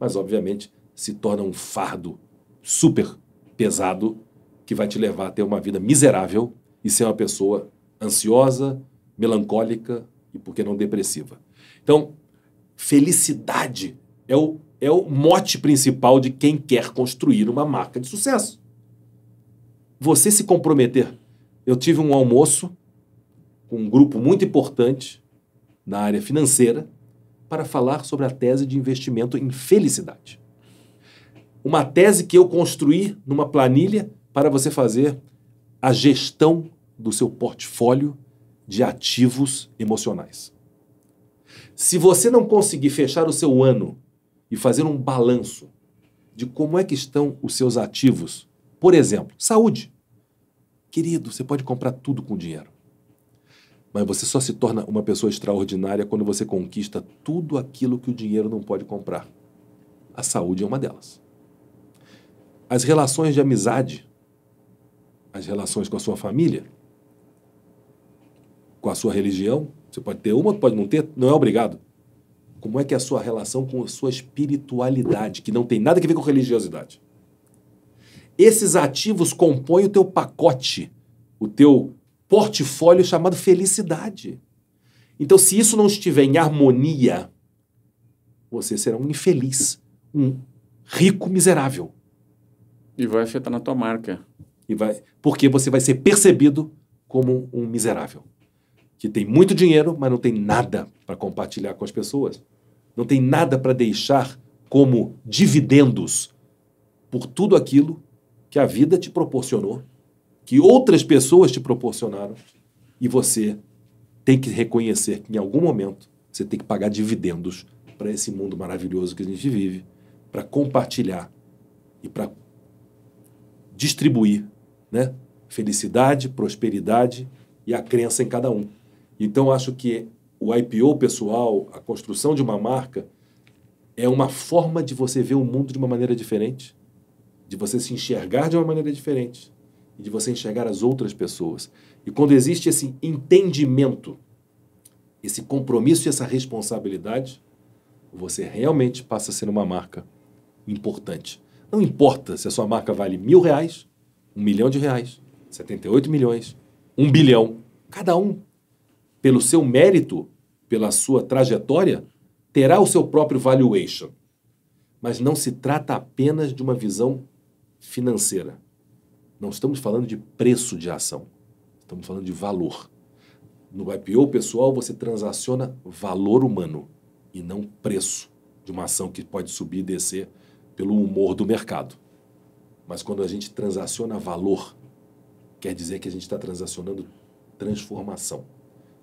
Mas, obviamente, se torna um fardo super pesado que vai te levar a ter uma vida miserável e ser uma pessoa ansiosa, melancólica e, por que não, depressiva. Então, felicidade é o, é o mote principal de quem quer construir uma marca de sucesso. Você se comprometer eu tive um almoço com um grupo muito importante na área financeira para falar sobre a tese de investimento em felicidade. Uma tese que eu construí numa planilha para você fazer a gestão do seu portfólio de ativos emocionais. Se você não conseguir fechar o seu ano e fazer um balanço de como é que estão os seus ativos, por exemplo, saúde, Querido, você pode comprar tudo com dinheiro. Mas você só se torna uma pessoa extraordinária quando você conquista tudo aquilo que o dinheiro não pode comprar. A saúde é uma delas. As relações de amizade, as relações com a sua família, com a sua religião, você pode ter uma, pode não ter, não é obrigado. Como é que é a sua relação com a sua espiritualidade, que não tem nada a ver com religiosidade? Esses ativos compõem o teu pacote, o teu portfólio chamado felicidade. Então, se isso não estiver em harmonia, você será um infeliz, um rico miserável. E vai afetar na tua marca. E vai, porque você vai ser percebido como um miserável que tem muito dinheiro, mas não tem nada para compartilhar com as pessoas. Não tem nada para deixar como dividendos por tudo aquilo que a vida te proporcionou, que outras pessoas te proporcionaram, e você tem que reconhecer que em algum momento você tem que pagar dividendos para esse mundo maravilhoso que a gente vive, para compartilhar e para distribuir, né? Felicidade, prosperidade e a crença em cada um. Então acho que o IPO pessoal, a construção de uma marca é uma forma de você ver o mundo de uma maneira diferente de você se enxergar de uma maneira diferente e de você enxergar as outras pessoas. E quando existe esse entendimento, esse compromisso e essa responsabilidade, você realmente passa a ser uma marca importante. Não importa se a sua marca vale mil reais, um milhão de reais, 78 milhões, um bilhão. Cada um, pelo seu mérito, pela sua trajetória, terá o seu próprio valuation. Mas não se trata apenas de uma visão financeira. Não estamos falando de preço de ação, estamos falando de valor. No IPO pessoal, você transaciona valor humano e não preço de uma ação que pode subir e descer pelo humor do mercado. Mas quando a gente transaciona valor, quer dizer que a gente está transacionando transformação,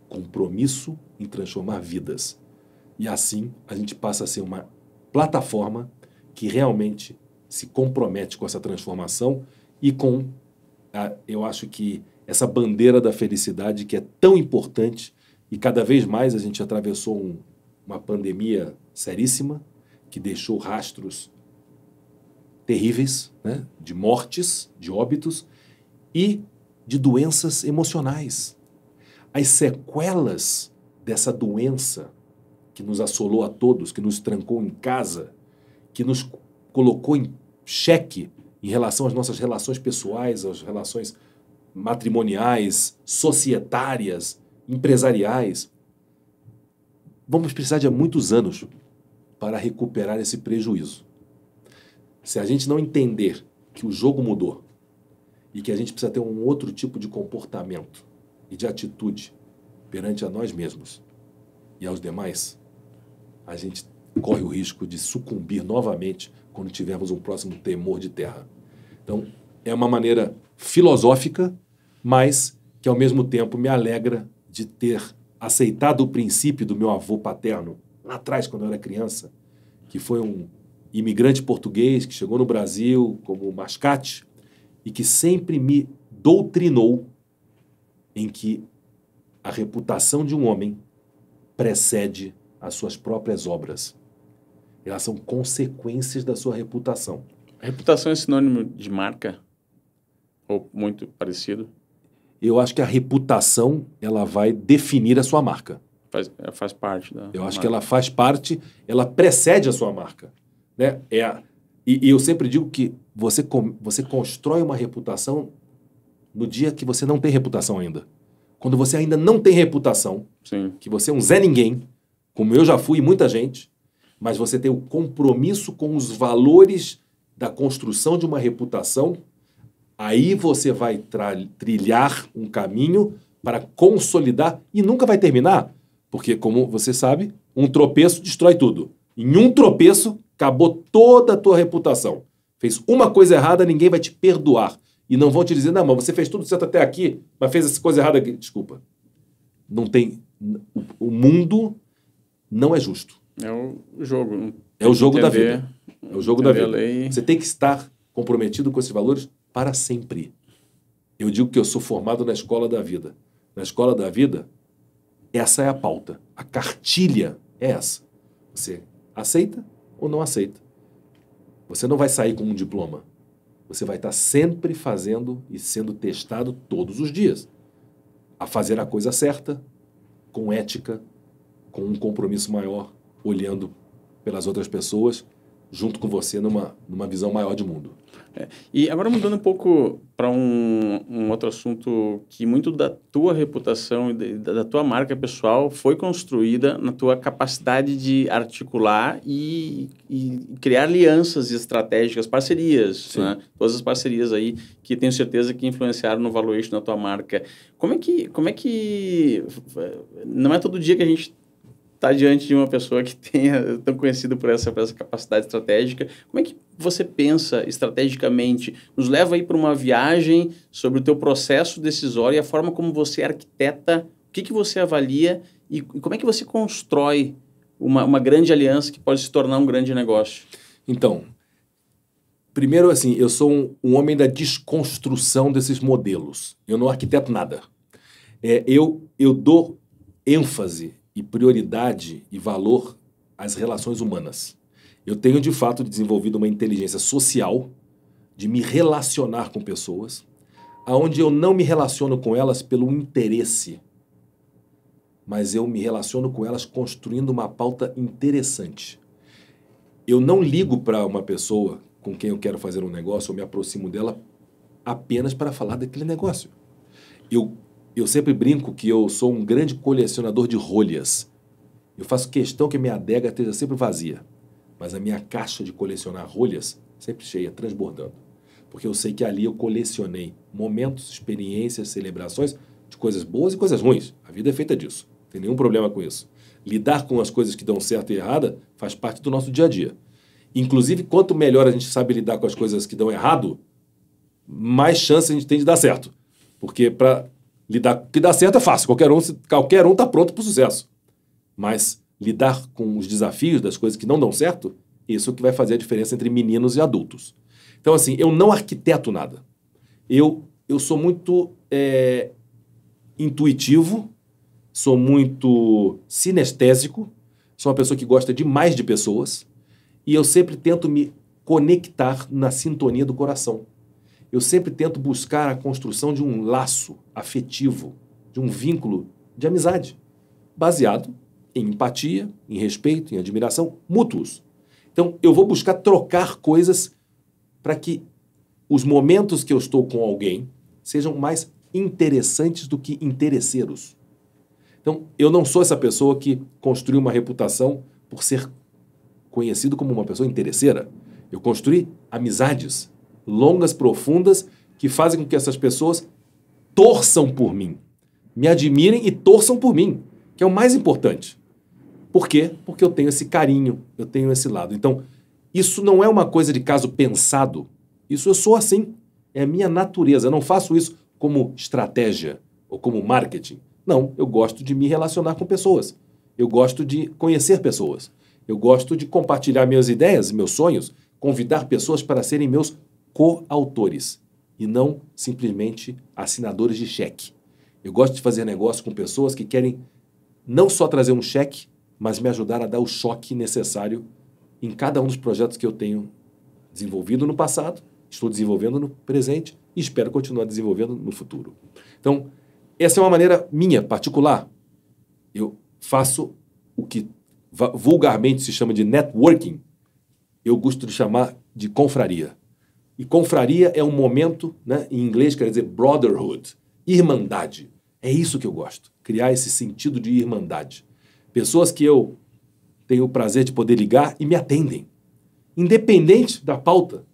compromisso em transformar vidas. E assim a gente passa a ser uma plataforma que realmente se compromete com essa transformação e com, a, eu acho que, essa bandeira da felicidade que é tão importante e cada vez mais a gente atravessou um, uma pandemia seríssima que deixou rastros terríveis, né? de mortes, de óbitos e de doenças emocionais. As sequelas dessa doença que nos assolou a todos, que nos trancou em casa, que nos colocou em xeque em relação às nossas relações pessoais, às relações matrimoniais, societárias, empresariais. Vamos precisar de muitos anos para recuperar esse prejuízo. Se a gente não entender que o jogo mudou e que a gente precisa ter um outro tipo de comportamento e de atitude perante a nós mesmos e aos demais, a gente corre o risco de sucumbir novamente quando tivermos um próximo temor de terra. Então, é uma maneira filosófica, mas que ao mesmo tempo me alegra de ter aceitado o princípio do meu avô paterno, lá atrás, quando eu era criança, que foi um imigrante português que chegou no Brasil como mascate e que sempre me doutrinou em que a reputação de um homem precede as suas próprias obras. Elas são consequências da sua reputação. Reputação é sinônimo de marca? Ou muito parecido? Eu acho que a reputação ela vai definir a sua marca. Faz, é, faz parte da. Eu acho que ela faz parte, ela precede a sua marca. Né? É a, e, e, eu sempre digo que você, com, você constrói uma reputação no dia que você não tem reputação ainda. Quando você ainda não tem reputação, Sim. que você é um Zé Ninguém, como eu já fui e muita gente, mas você tem o compromisso com os valores da construção de uma reputação, aí você vai trilhar um caminho para consolidar e nunca vai terminar, porque, como você sabe, um tropeço destrói tudo. Em um tropeço, acabou toda a tua reputação. Fez uma coisa errada, ninguém vai te perdoar. E não vão te dizer, não, mas você fez tudo certo até aqui, mas fez essa coisa errada aqui. Desculpa. Não tem. O mundo não é justo. É o jogo. É o jogo entender, da vida. É o jogo da vida. Lei... Você tem que estar comprometido com esses valores para sempre. Eu digo que eu sou formado na escola da vida. Na escola da vida, essa é a pauta. A cartilha é essa. Você aceita ou não aceita. Você não vai sair com um diploma. Você vai estar sempre fazendo e sendo testado todos os dias a fazer a coisa certa, com ética, com um compromisso maior, olhando pelas outras pessoas junto com você numa, numa visão maior de mundo. É. E agora mudando um pouco para um, um outro assunto que muito da tua reputação e da, da, tua marca pessoal foi construída na tua capacidade de articular e, e criar alianças estratégicas, parcerias, né? todas as parcerias aí que tenho certeza que influenciaram no valuation da tua marca. Como é que como é que não é todo dia que a gente está diante de uma pessoa que tenha tão conhecido por essa, por essa capacidade estratégica. Como é que você pensa estrategicamente? Nos leva aí para uma viagem sobre o teu processo decisório e a forma como você arquiteta, o que, que você avalia e, e como é que você constrói uma, uma grande aliança que pode se tornar um grande negócio? Então, primeiro assim, eu sou um, um homem da desconstrução desses modelos. Eu não arquiteto nada. É, eu, eu dou ênfase e prioridade e valor às relações humanas. Eu tenho de fato desenvolvido uma inteligência social de me relacionar com pessoas, aonde eu não me relaciono com elas pelo interesse, mas eu me relaciono com elas construindo uma pauta interessante. Eu não ligo para uma pessoa com quem eu quero fazer um negócio, eu me aproximo dela apenas para falar daquele negócio. Eu eu sempre brinco que eu sou um grande colecionador de rolhas. Eu faço questão que minha adega esteja sempre vazia, mas a minha caixa de colecionar rolhas sempre cheia, transbordando. Porque eu sei que ali eu colecionei momentos, experiências, celebrações de coisas boas e coisas ruins. A vida é feita disso. Não tem nenhum problema com isso. Lidar com as coisas que dão certo e errada faz parte do nosso dia a dia. Inclusive, quanto melhor a gente sabe lidar com as coisas que dão errado, mais chance a gente tem de dar certo. Porque para Lidar, que dá certo é fácil, qualquer um qualquer um está pronto para o sucesso. Mas lidar com os desafios das coisas que não dão certo, isso é o que vai fazer a diferença entre meninos e adultos. Então, assim, eu não arquiteto nada. Eu, eu sou muito é, intuitivo, sou muito sinestésico, sou uma pessoa que gosta demais de pessoas e eu sempre tento me conectar na sintonia do coração eu sempre tento buscar a construção de um laço afetivo, de um vínculo de amizade, baseado em empatia, em respeito, em admiração mútuos. Então, eu vou buscar trocar coisas para que os momentos que eu estou com alguém sejam mais interessantes do que interesseiros. Então, eu não sou essa pessoa que construiu uma reputação por ser conhecido como uma pessoa interesseira. Eu construí amizades longas, profundas, que fazem com que essas pessoas torçam por mim, me admirem e torçam por mim, que é o mais importante. Por quê? Porque eu tenho esse carinho, eu tenho esse lado. Então, isso não é uma coisa de caso pensado. Isso eu sou assim. É a minha natureza. Eu não faço isso como estratégia ou como marketing. Não, eu gosto de me relacionar com pessoas. Eu gosto de conhecer pessoas. Eu gosto de compartilhar minhas ideias, meus sonhos, convidar pessoas para serem meus coautores e não simplesmente assinadores de cheque. Eu gosto de fazer negócio com pessoas que querem não só trazer um cheque, mas me ajudar a dar o choque necessário em cada um dos projetos que eu tenho desenvolvido no passado, estou desenvolvendo no presente e espero continuar desenvolvendo no futuro. Então, essa é uma maneira minha, particular. Eu faço o que vulgarmente se chama de networking, eu gosto de chamar de confraria. E confraria é um momento, né, em inglês quer dizer brotherhood, irmandade. É isso que eu gosto, criar esse sentido de irmandade. Pessoas que eu tenho o prazer de poder ligar e me atendem. Independente da pauta.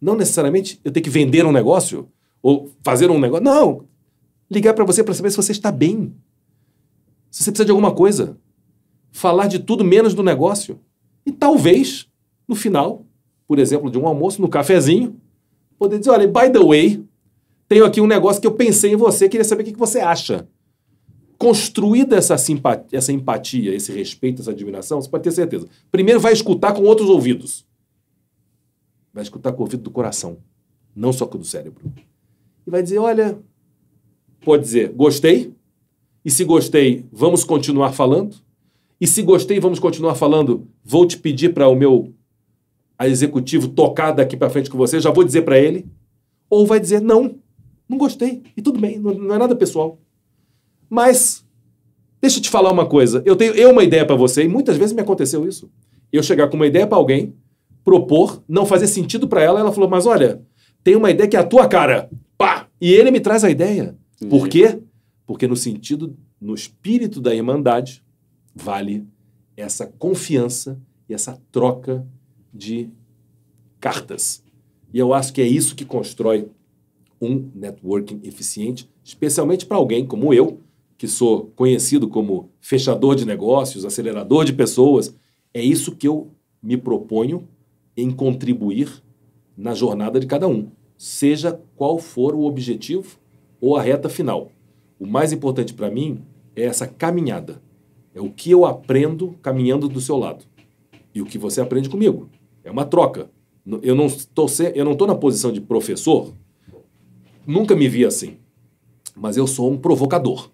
Não necessariamente eu ter que vender um negócio ou fazer um negócio. Não! Ligar para você para saber se você está bem. Se você precisa de alguma coisa. Falar de tudo menos do negócio. E talvez, no final, por exemplo, de um almoço, no cafezinho, poder dizer, olha, by the way, tenho aqui um negócio que eu pensei em você, queria saber o que você acha. Construída essa, simpatia, essa empatia, esse respeito, essa admiração, você pode ter certeza. Primeiro vai escutar com outros ouvidos. Vai escutar com o ouvido do coração, não só com o do cérebro. E vai dizer, olha, pode dizer, gostei, e se gostei, vamos continuar falando. E se gostei, vamos continuar falando, vou te pedir para o meu a executivo tocar daqui para frente com você, já vou dizer para ele, ou vai dizer não, não gostei, e tudo bem, não, não é nada pessoal. Mas deixa eu te falar uma coisa, eu tenho eu uma ideia para você e muitas vezes me aconteceu isso. Eu chegar com uma ideia para alguém, propor, não fazer sentido para ela, ela falou: "Mas olha, tem uma ideia que é a tua cara". Pá! E ele me traz a ideia. Sim. Por quê? Porque no sentido, no espírito da irmandade, vale essa confiança e essa troca de cartas. E eu acho que é isso que constrói um networking eficiente, especialmente para alguém como eu, que sou conhecido como fechador de negócios, acelerador de pessoas. É isso que eu me proponho em contribuir na jornada de cada um, seja qual for o objetivo ou a reta final. O mais importante para mim é essa caminhada. É o que eu aprendo caminhando do seu lado e o que você aprende comigo. É uma troca. Eu não estou eu não tô na posição de professor. Nunca me vi assim. Mas eu sou um provocador.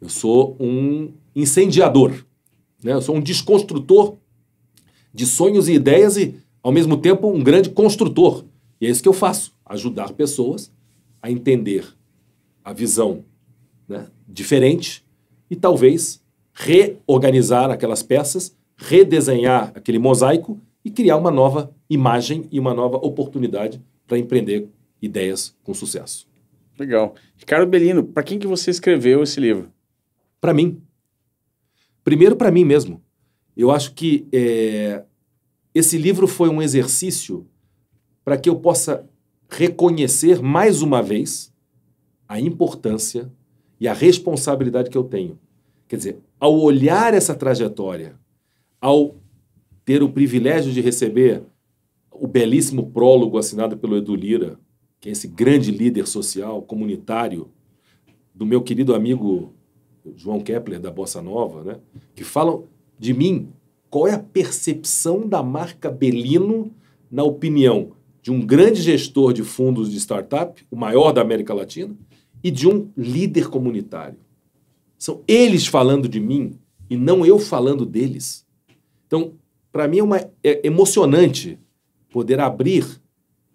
Eu sou um incendiador. Né? Eu sou um desconstrutor de sonhos e ideias e, ao mesmo tempo, um grande construtor. E é isso que eu faço: ajudar pessoas a entender a visão né, diferente e talvez reorganizar aquelas peças, redesenhar aquele mosaico e criar uma nova imagem e uma nova oportunidade para empreender ideias com sucesso. Legal. Ricardo Bellino, para quem que você escreveu esse livro? Para mim. Primeiro para mim mesmo. Eu acho que é, esse livro foi um exercício para que eu possa reconhecer mais uma vez a importância e a responsabilidade que eu tenho. Quer dizer, ao olhar essa trajetória, ao ter o privilégio de receber o belíssimo prólogo assinado pelo Edu Lira, que é esse grande líder social, comunitário, do meu querido amigo João Kepler, da Bossa Nova, né? que falam de mim qual é a percepção da marca Belino na opinião de um grande gestor de fundos de startup, o maior da América Latina, e de um líder comunitário. São eles falando de mim e não eu falando deles. Então, para mim é, uma, é emocionante poder abrir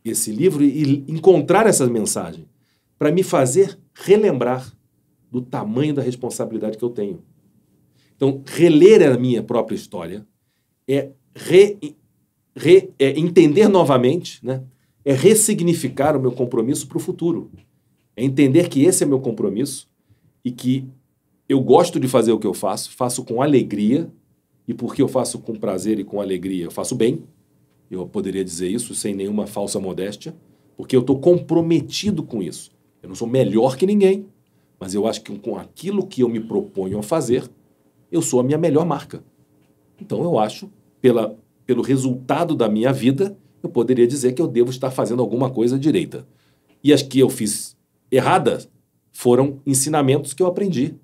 esse livro e encontrar essa mensagem para me fazer relembrar do tamanho da responsabilidade que eu tenho. Então, reler a minha própria história é, re, re, é entender novamente, né? é ressignificar o meu compromisso para o futuro. É entender que esse é meu compromisso e que eu gosto de fazer o que eu faço, faço com alegria, e porque eu faço com prazer e com alegria, eu faço bem. Eu poderia dizer isso sem nenhuma falsa modéstia, porque eu estou comprometido com isso. Eu não sou melhor que ninguém, mas eu acho que com aquilo que eu me proponho a fazer, eu sou a minha melhor marca. Então eu acho, pela, pelo resultado da minha vida, eu poderia dizer que eu devo estar fazendo alguma coisa direita. E as que eu fiz erradas foram ensinamentos que eu aprendi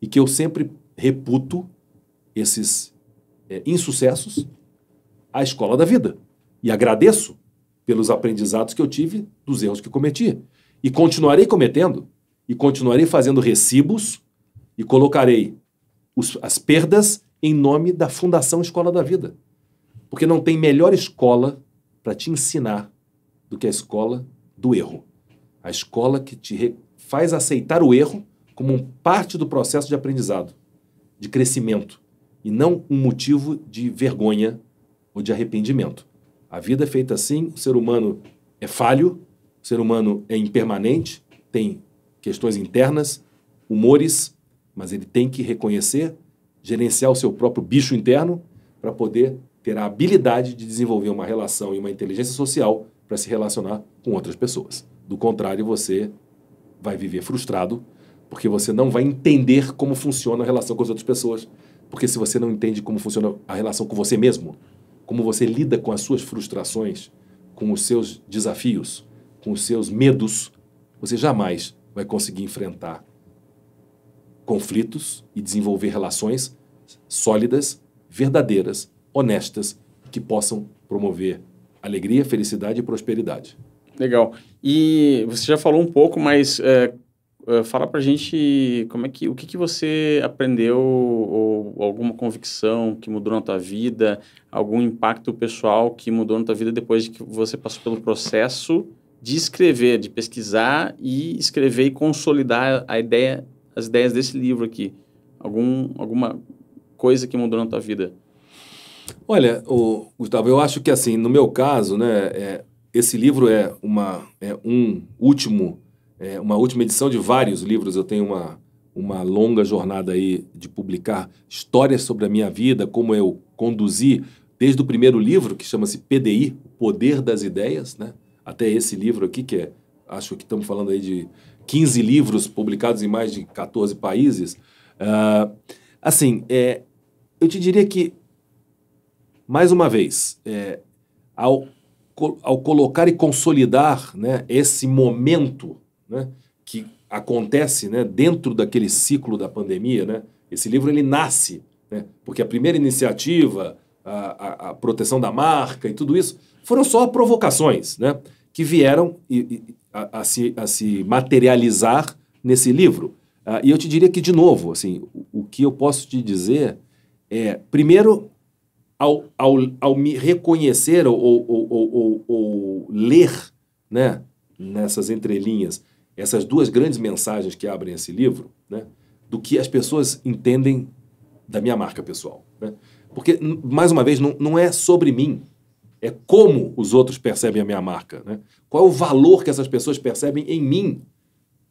e que eu sempre reputo esses é, insucessos à escola da vida. E agradeço pelos aprendizados que eu tive dos erros que cometi. E continuarei cometendo, e continuarei fazendo recibos, e colocarei os, as perdas em nome da Fundação Escola da Vida. Porque não tem melhor escola para te ensinar do que a escola do erro. A escola que te faz aceitar o erro como parte do processo de aprendizado, de crescimento e não um motivo de vergonha ou de arrependimento. A vida é feita assim, o ser humano é falho, o ser humano é impermanente, tem questões internas, humores, mas ele tem que reconhecer, gerenciar o seu próprio bicho interno para poder ter a habilidade de desenvolver uma relação e uma inteligência social para se relacionar com outras pessoas. Do contrário, você vai viver frustrado porque você não vai entender como funciona a relação com as outras pessoas porque se você não entende como funciona a relação com você mesmo, como você lida com as suas frustrações, com os seus desafios, com os seus medos, você jamais vai conseguir enfrentar conflitos e desenvolver relações sólidas, verdadeiras, honestas, que possam promover alegria, felicidade e prosperidade. Legal. E você já falou um pouco, mas é, eh, fala pra gente como é que, o que, que você aprendeu, ou, ou alguma convicção que mudou na tua vida, algum impacto pessoal que mudou na tua vida depois de que você passou pelo processo de escrever, de pesquisar e escrever e consolidar a ideia, as ideias desse livro aqui. Algum, alguma coisa que mudou na tua vida? Olha, o, Gustavo, eu acho que assim, no meu caso, né, é, esse livro é, uma, é um último é, uma última edição de vários livros. Eu tenho uma, uma longa jornada aí de publicar histórias sobre a minha vida, como eu conduzi desde o primeiro livro, que chama-se PDI, Poder das Ideias, né? até esse livro aqui, que é, acho que estamos falando aí de 15 livros publicados em mais de 14 países. Uh, assim, é, eu te diria que, mais uma vez, é, ao, ao colocar e consolidar né, esse momento né, que acontece né, dentro daquele ciclo da pandemia. Né, esse livro ele nasce, né, porque a primeira iniciativa, a, a, a proteção da marca e tudo isso, foram só provocações né, que vieram e, e, a, a, se, a se materializar nesse livro. Ah, e eu te diria que, de novo, assim, o, o que eu posso te dizer é, primeiro, ao, ao, ao me reconhecer ou, ou, ou, ou, ler né, nessas entrelinhas essas duas grandes mensagens que abrem esse livro, né, do que as pessoas entendem da minha marca pessoal. Né? Porque, mais uma vez, não, não é sobre mim, é como os outros percebem a minha marca. Né? Qual é o valor que essas pessoas percebem em mim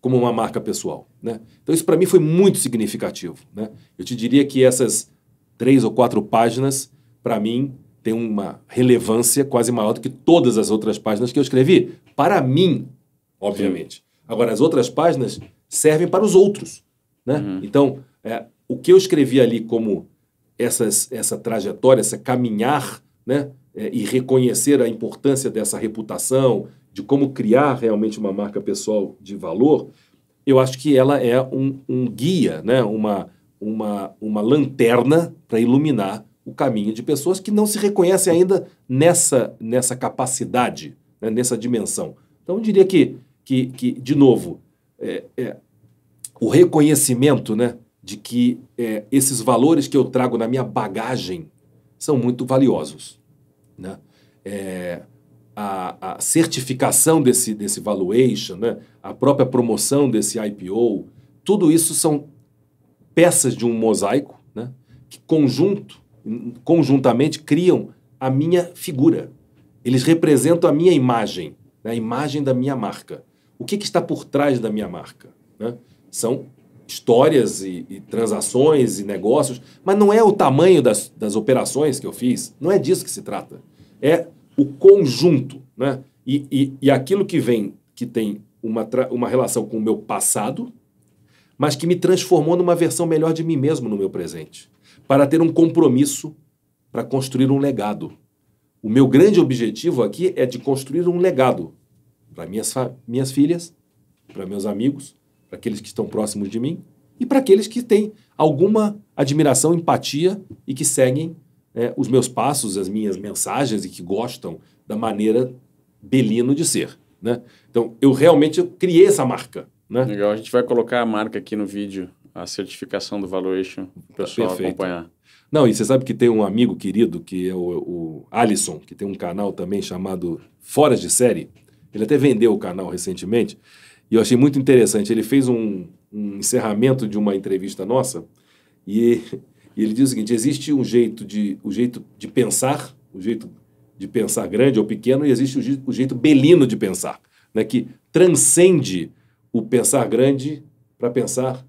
como uma marca pessoal. Né? Então, isso para mim foi muito significativo. Né? Eu te diria que essas três ou quatro páginas, para mim, têm uma relevância quase maior do que todas as outras páginas que eu escrevi. Para mim, obviamente. Sim. Agora, as outras páginas servem para os outros. Né? Uhum. Então, é, o que eu escrevi ali como essas, essa trajetória, essa caminhar, né? É, e reconhecer a importância dessa reputação, de como criar realmente uma marca pessoal de valor, eu acho que ela é um, um guia, né? uma, uma, uma lanterna para iluminar o caminho de pessoas que não se reconhecem ainda nessa, nessa capacidade, né? nessa dimensão. Então, eu diria que que, que de novo, é, é, o reconhecimento né, de que é, esses valores que eu trago na minha bagagem são muito valiosos. Né? É, a, a, certificação desse, desse valuation, né, a própria promoção desse IPO, tudo isso são peças de um mosaico né, que conjunto, conjuntamente criam a minha figura. Eles representam a minha imagem, né, a imagem da minha marca o que, que está por trás da minha marca. Né? São histórias e, e, transações e negócios, mas não é o tamanho das, das operações que eu fiz, não é disso que se trata. É o conjunto. Né? E, e, e aquilo que vem, que tem uma, uma relação com o meu passado, mas que me transformou numa versão melhor de mim mesmo no meu presente, para ter um compromisso para construir um legado. O meu grande objetivo aqui é de construir um legado, para minhas, minhas filhas, para meus amigos, para aqueles que estão próximos de mim e para aqueles que têm alguma admiração, empatia e que seguem é, os meus passos, as minhas mensagens e que gostam da maneira belino de ser. Né? Então, eu realmente criei essa marca. Né? Legal, a gente vai colocar a marca aqui no vídeo, a certificação do Valuation, o pessoal Perfeito. acompanhar. Não, e você sabe que tem um amigo querido, que é o, o Alisson, que tem um canal também chamado Fora de Série, ele até vendeu o canal recentemente. E eu achei muito interessante. Ele fez um, um encerramento de uma entrevista nossa e, e, ele diz o seguinte: existe um jeito de, um jeito de pensar, o um jeito de pensar grande ou pequeno, e existe o, jeito belino de pensar, né, que transcende o pensar grande para pensar,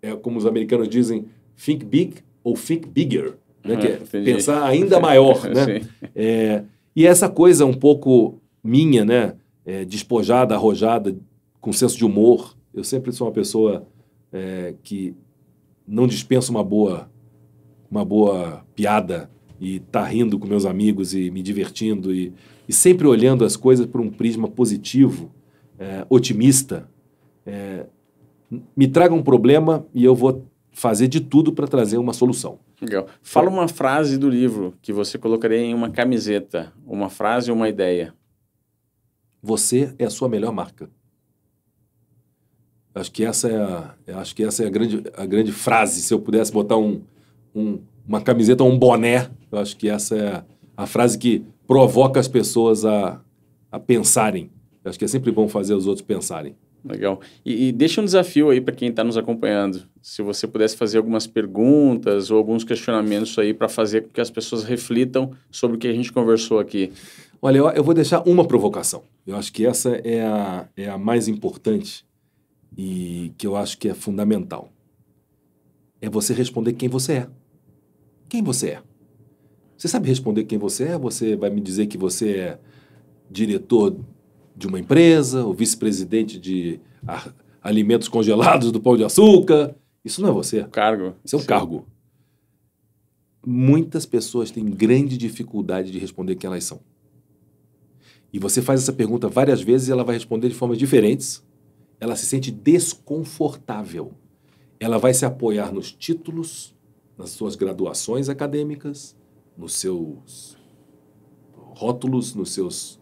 é como os americanos dizem, think big ou think bigger, né, que é pensar ainda maior. né? É, e essa coisa um pouco minha, né? é, despojada, arrojada, com senso de humor. Eu sempre sou uma pessoa é, que não dispensa uma boa, uma boa piada e tá rindo com meus amigos e me divertindo e, e sempre olhando as coisas por um prisma positivo, é, otimista. É, me traga um problema e eu vou fazer de tudo para trazer uma solução. Legal. Fala uma frase do livro que você colocaria em uma camiseta, uma frase ou uma ideia. Você é a sua melhor marca. Acho que essa é a, é, acho que essa é a, grande, a grande frase. Se eu pudesse botar um, um uma camiseta ou um boné, eu acho que essa é a frase que provoca as pessoas a, a pensarem. Eu acho que é sempre bom fazer os outros pensarem. Legal. E, e deixa um desafio aí para quem está nos acompanhando. Se você pudesse fazer algumas perguntas ou alguns questionamentos aí para fazer com que as pessoas reflitam sobre o que a gente conversou aqui. Olha, eu, eu vou deixar uma provocação. Eu acho que essa é a, é a mais importante e que eu acho que é fundamental. É você responder quem você é. Quem você é? Você sabe responder quem você é? Você vai me dizer que você é diretor de uma empresa, o vice-presidente de alimentos congelados do Pão de Açúcar. Isso não é você. Cargo. Isso é um Sim. cargo. Muitas pessoas têm grande dificuldade de responder quem elas são. E você faz essa pergunta várias vezes e ela vai responder de formas diferentes. Ela se sente desconfortável. Ela vai se apoiar nos títulos, nas suas graduações acadêmicas, nos seus rótulos, nos seus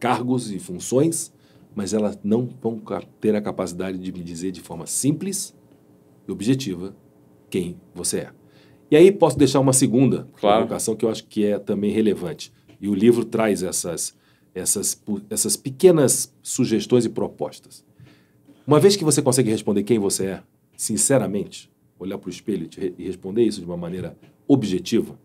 cargos e funções, mas elas não vão ter a capacidade de me dizer de forma simples e objetiva quem você é. E aí posso deixar uma segunda claro. que eu acho que é também relevante. E o livro traz essas, essas, essas pequenas sugestões e propostas. Uma vez que você consegue responder quem você é, sinceramente, olhar para o espelho e responder isso de uma maneira objetiva,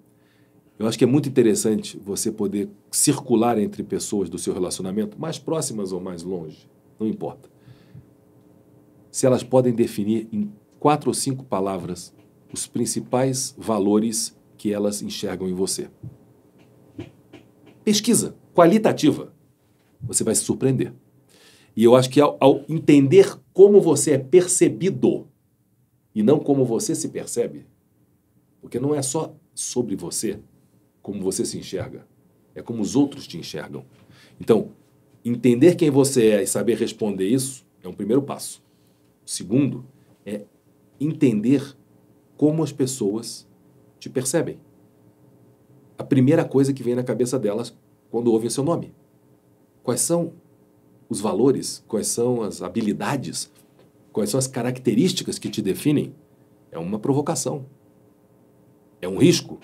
eu acho que é muito interessante você poder circular entre pessoas do seu relacionamento, mais próximas ou mais longe, não importa. Se elas podem definir em quatro ou cinco palavras os principais valores que elas enxergam em você. Pesquisa qualitativa. Você vai se surpreender. E eu acho que ao, ao entender como você é percebido e não como você se percebe, porque não é só sobre você, como você se enxerga, é como os outros te enxergam. Então, entender quem você é e saber responder isso é um primeiro passo. O segundo é entender como as pessoas te percebem. A primeira coisa que vem na cabeça delas quando ouvem seu nome. Quais são os valores, quais são as habilidades, quais são as características que te definem? É uma provocação. É um risco.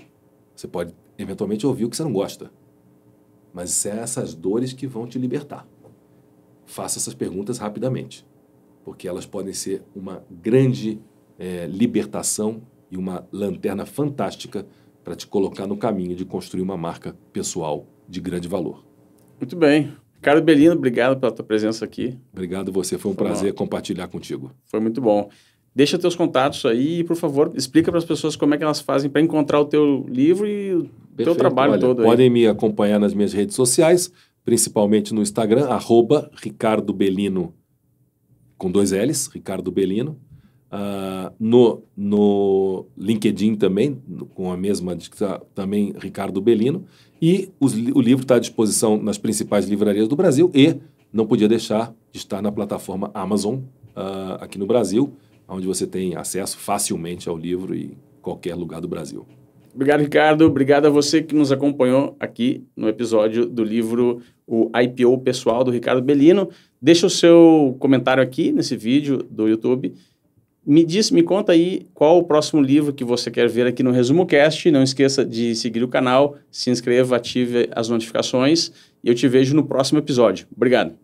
Você pode eventualmente ouvir o que você não gosta. Mas são é essas dores que vão te libertar. Faça essas perguntas rapidamente, porque elas podem ser uma grande é, libertação e uma lanterna fantástica para te colocar no caminho de construir uma marca pessoal de grande valor. Muito bem. Ricardo Belino, obrigado pela tua presença aqui. Obrigado você, foi um foi prazer bom. compartilhar contigo. Foi muito bom. Deixa teus contatos aí e, por favor, explica para as pessoas como é que elas fazem para encontrar o teu livro e o Perfeito. teu trabalho Olha, todo. Aí. Podem me acompanhar nas minhas redes sociais, principalmente no Instagram, arroba Ricardo Belino, com dois L's, Ricardo Belino. Uh, ah, no, no LinkedIn também, com a mesma tá também Ricardo Belino. E os, o livro está à disposição nas principais livrarias do Brasil e não podia deixar de estar na plataforma Amazon uh, aqui no Brasil onde você tem acesso facilmente ao livro em qualquer lugar do Brasil. Obrigado, Ricardo. Obrigado a você que nos acompanhou aqui no episódio do livro O IPO Pessoal do Ricardo Bellino. Deixa o seu comentário aqui nesse vídeo do YouTube. Me diz, me conta aí qual o próximo livro que você quer ver aqui no Resumo Cast. Não esqueça de seguir o canal, se inscreva, ative as notificações e eu te vejo no próximo episódio. Obrigado.